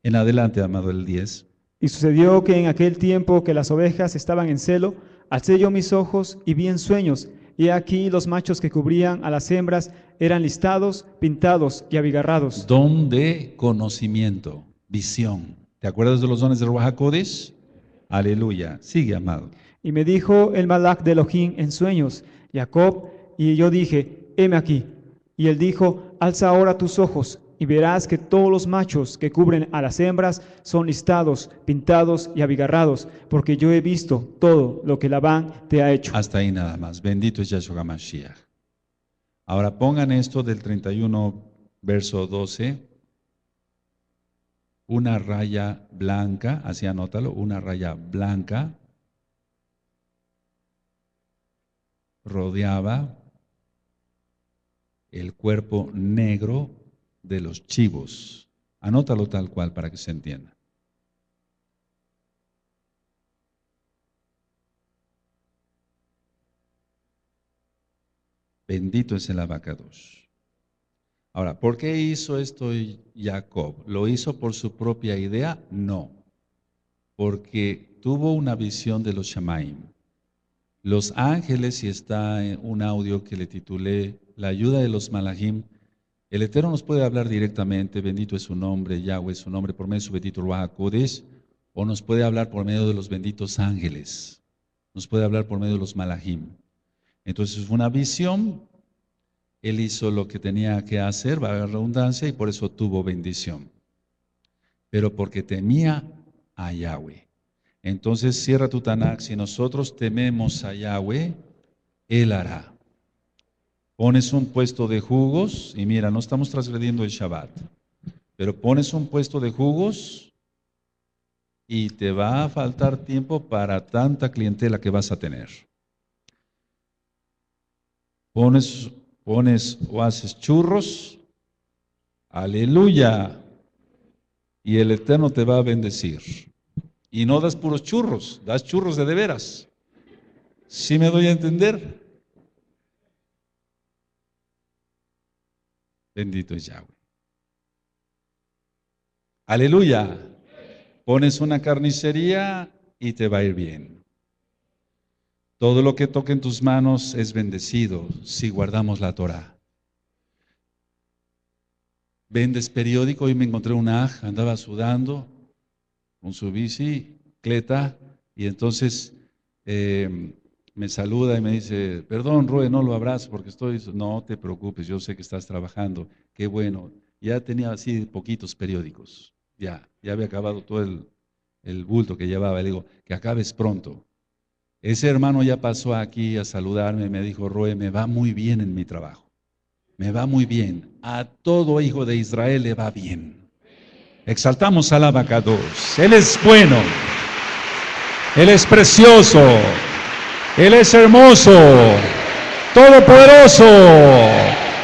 En adelante, amado el 10. Y sucedió que en aquel tiempo que las ovejas estaban en celo, alcé yo mis ojos y vi en sueños, y aquí los machos que cubrían a las hembras eran listados, pintados y abigarrados. Don de conocimiento, visión. ¿Te acuerdas de los dones de Ruajacodes? Aleluya. Sigue, amado. Y me dijo el Malak de Elohim en sueños, Jacob, y yo dije, heme aquí. Y él dijo, alza ahora tus ojos y verás que todos los machos que cubren a las hembras son listados, pintados y abigarrados, porque yo he visto todo lo que Labán te ha hecho. Hasta ahí nada más. Bendito es Yahshua Mashiach. Ahora pongan esto del 31, verso 12. Una raya blanca, así anótalo, una raya blanca rodeaba el cuerpo negro de los chivos. Anótalo tal cual para que se entienda. Bendito es el abacados. Ahora, ¿por qué hizo esto Jacob? ¿Lo hizo por su propia idea? No, porque tuvo una visión de los Shamaim. Los ángeles y está eh, un audio que le titulé La ayuda de los malahim. El Eterno nos puede hablar directamente, bendito es su nombre, Yahweh es su nombre, por medio de su bendito Ruach o nos puede hablar por medio de los benditos ángeles, nos puede hablar por medio de los malahim. Entonces fue una visión, él hizo lo que tenía que hacer, va a haber redundancia, y por eso tuvo bendición. Pero porque temía a Yahweh. Entonces cierra tu Tanakh, si nosotros tememos a Yahweh, Él hará. Pones un puesto de jugos, y mira, no estamos transgrediendo el Shabbat, pero pones un puesto de jugos y te va a faltar tiempo para tanta clientela que vas a tener. Pones, pones o haces churros, aleluya, y el Eterno te va a bendecir. Y no das puros churros, das churros de de veras. ¿Sí me doy a entender? Bendito es Yahweh. Aleluya. Pones una carnicería y te va a ir bien. Todo lo que toque en tus manos es bendecido si guardamos la Torah. Vendes periódico y me encontré una aja, andaba sudando con su cleta, y entonces eh, me saluda y me dice, perdón, Rue, no lo abrazo porque estoy, no te preocupes, yo sé que estás trabajando, qué bueno. Ya tenía así poquitos periódicos, ya, ya había acabado todo el, el bulto que llevaba. Le digo, que acabes pronto. Ese hermano ya pasó aquí a saludarme y me dijo, Rue, me va muy bien en mi trabajo. Me va muy bien. A todo hijo de Israel le va bien. Exaltamos al abacados. Él es bueno. Él es precioso. Él es hermoso. Todopoderoso.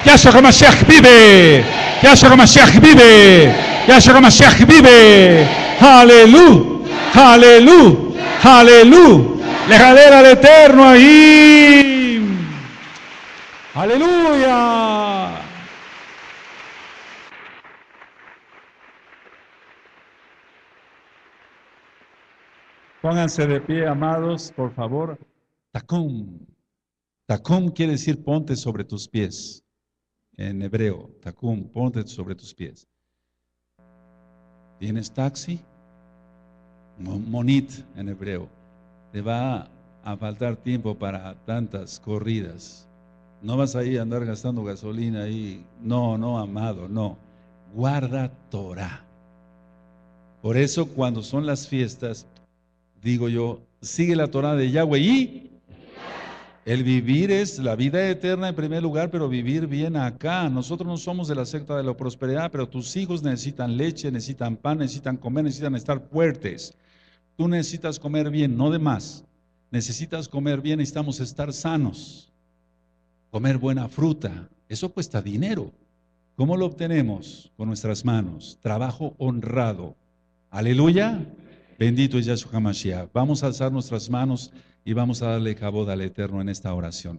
Yahshua Mashiach vive. Yahshua HaMashiach vive. Yahshua HaMashiach vive. Aleluya. Aleluya. Aleluya. Lejadera del eterno ahí. Aleluya. Pónganse de pie, amados, por favor. Takum... Takum quiere decir ponte sobre tus pies. En hebreo, Takum, ponte sobre tus pies. ¿Tienes taxi? Monit en hebreo. Te va a faltar tiempo para tantas corridas. No vas ahí a andar gastando gasolina ahí. No, no, amado, no. Guarda Torah. Por eso cuando son las fiestas, digo yo, sigue la Torah de Yahweh y el vivir es la vida eterna en primer lugar, pero vivir bien acá. Nosotros no somos de la secta de la prosperidad, pero tus hijos necesitan leche, necesitan pan, necesitan comer, necesitan estar fuertes. Tú necesitas comer bien, no demás más. Necesitas comer bien, necesitamos estar sanos. Comer buena fruta, eso cuesta dinero. ¿Cómo lo obtenemos? Con nuestras manos, trabajo honrado. Aleluya. Bendito es Yahshua Mashiach. Vamos a alzar nuestras manos y vamos a darle cabo al Eterno en esta oración.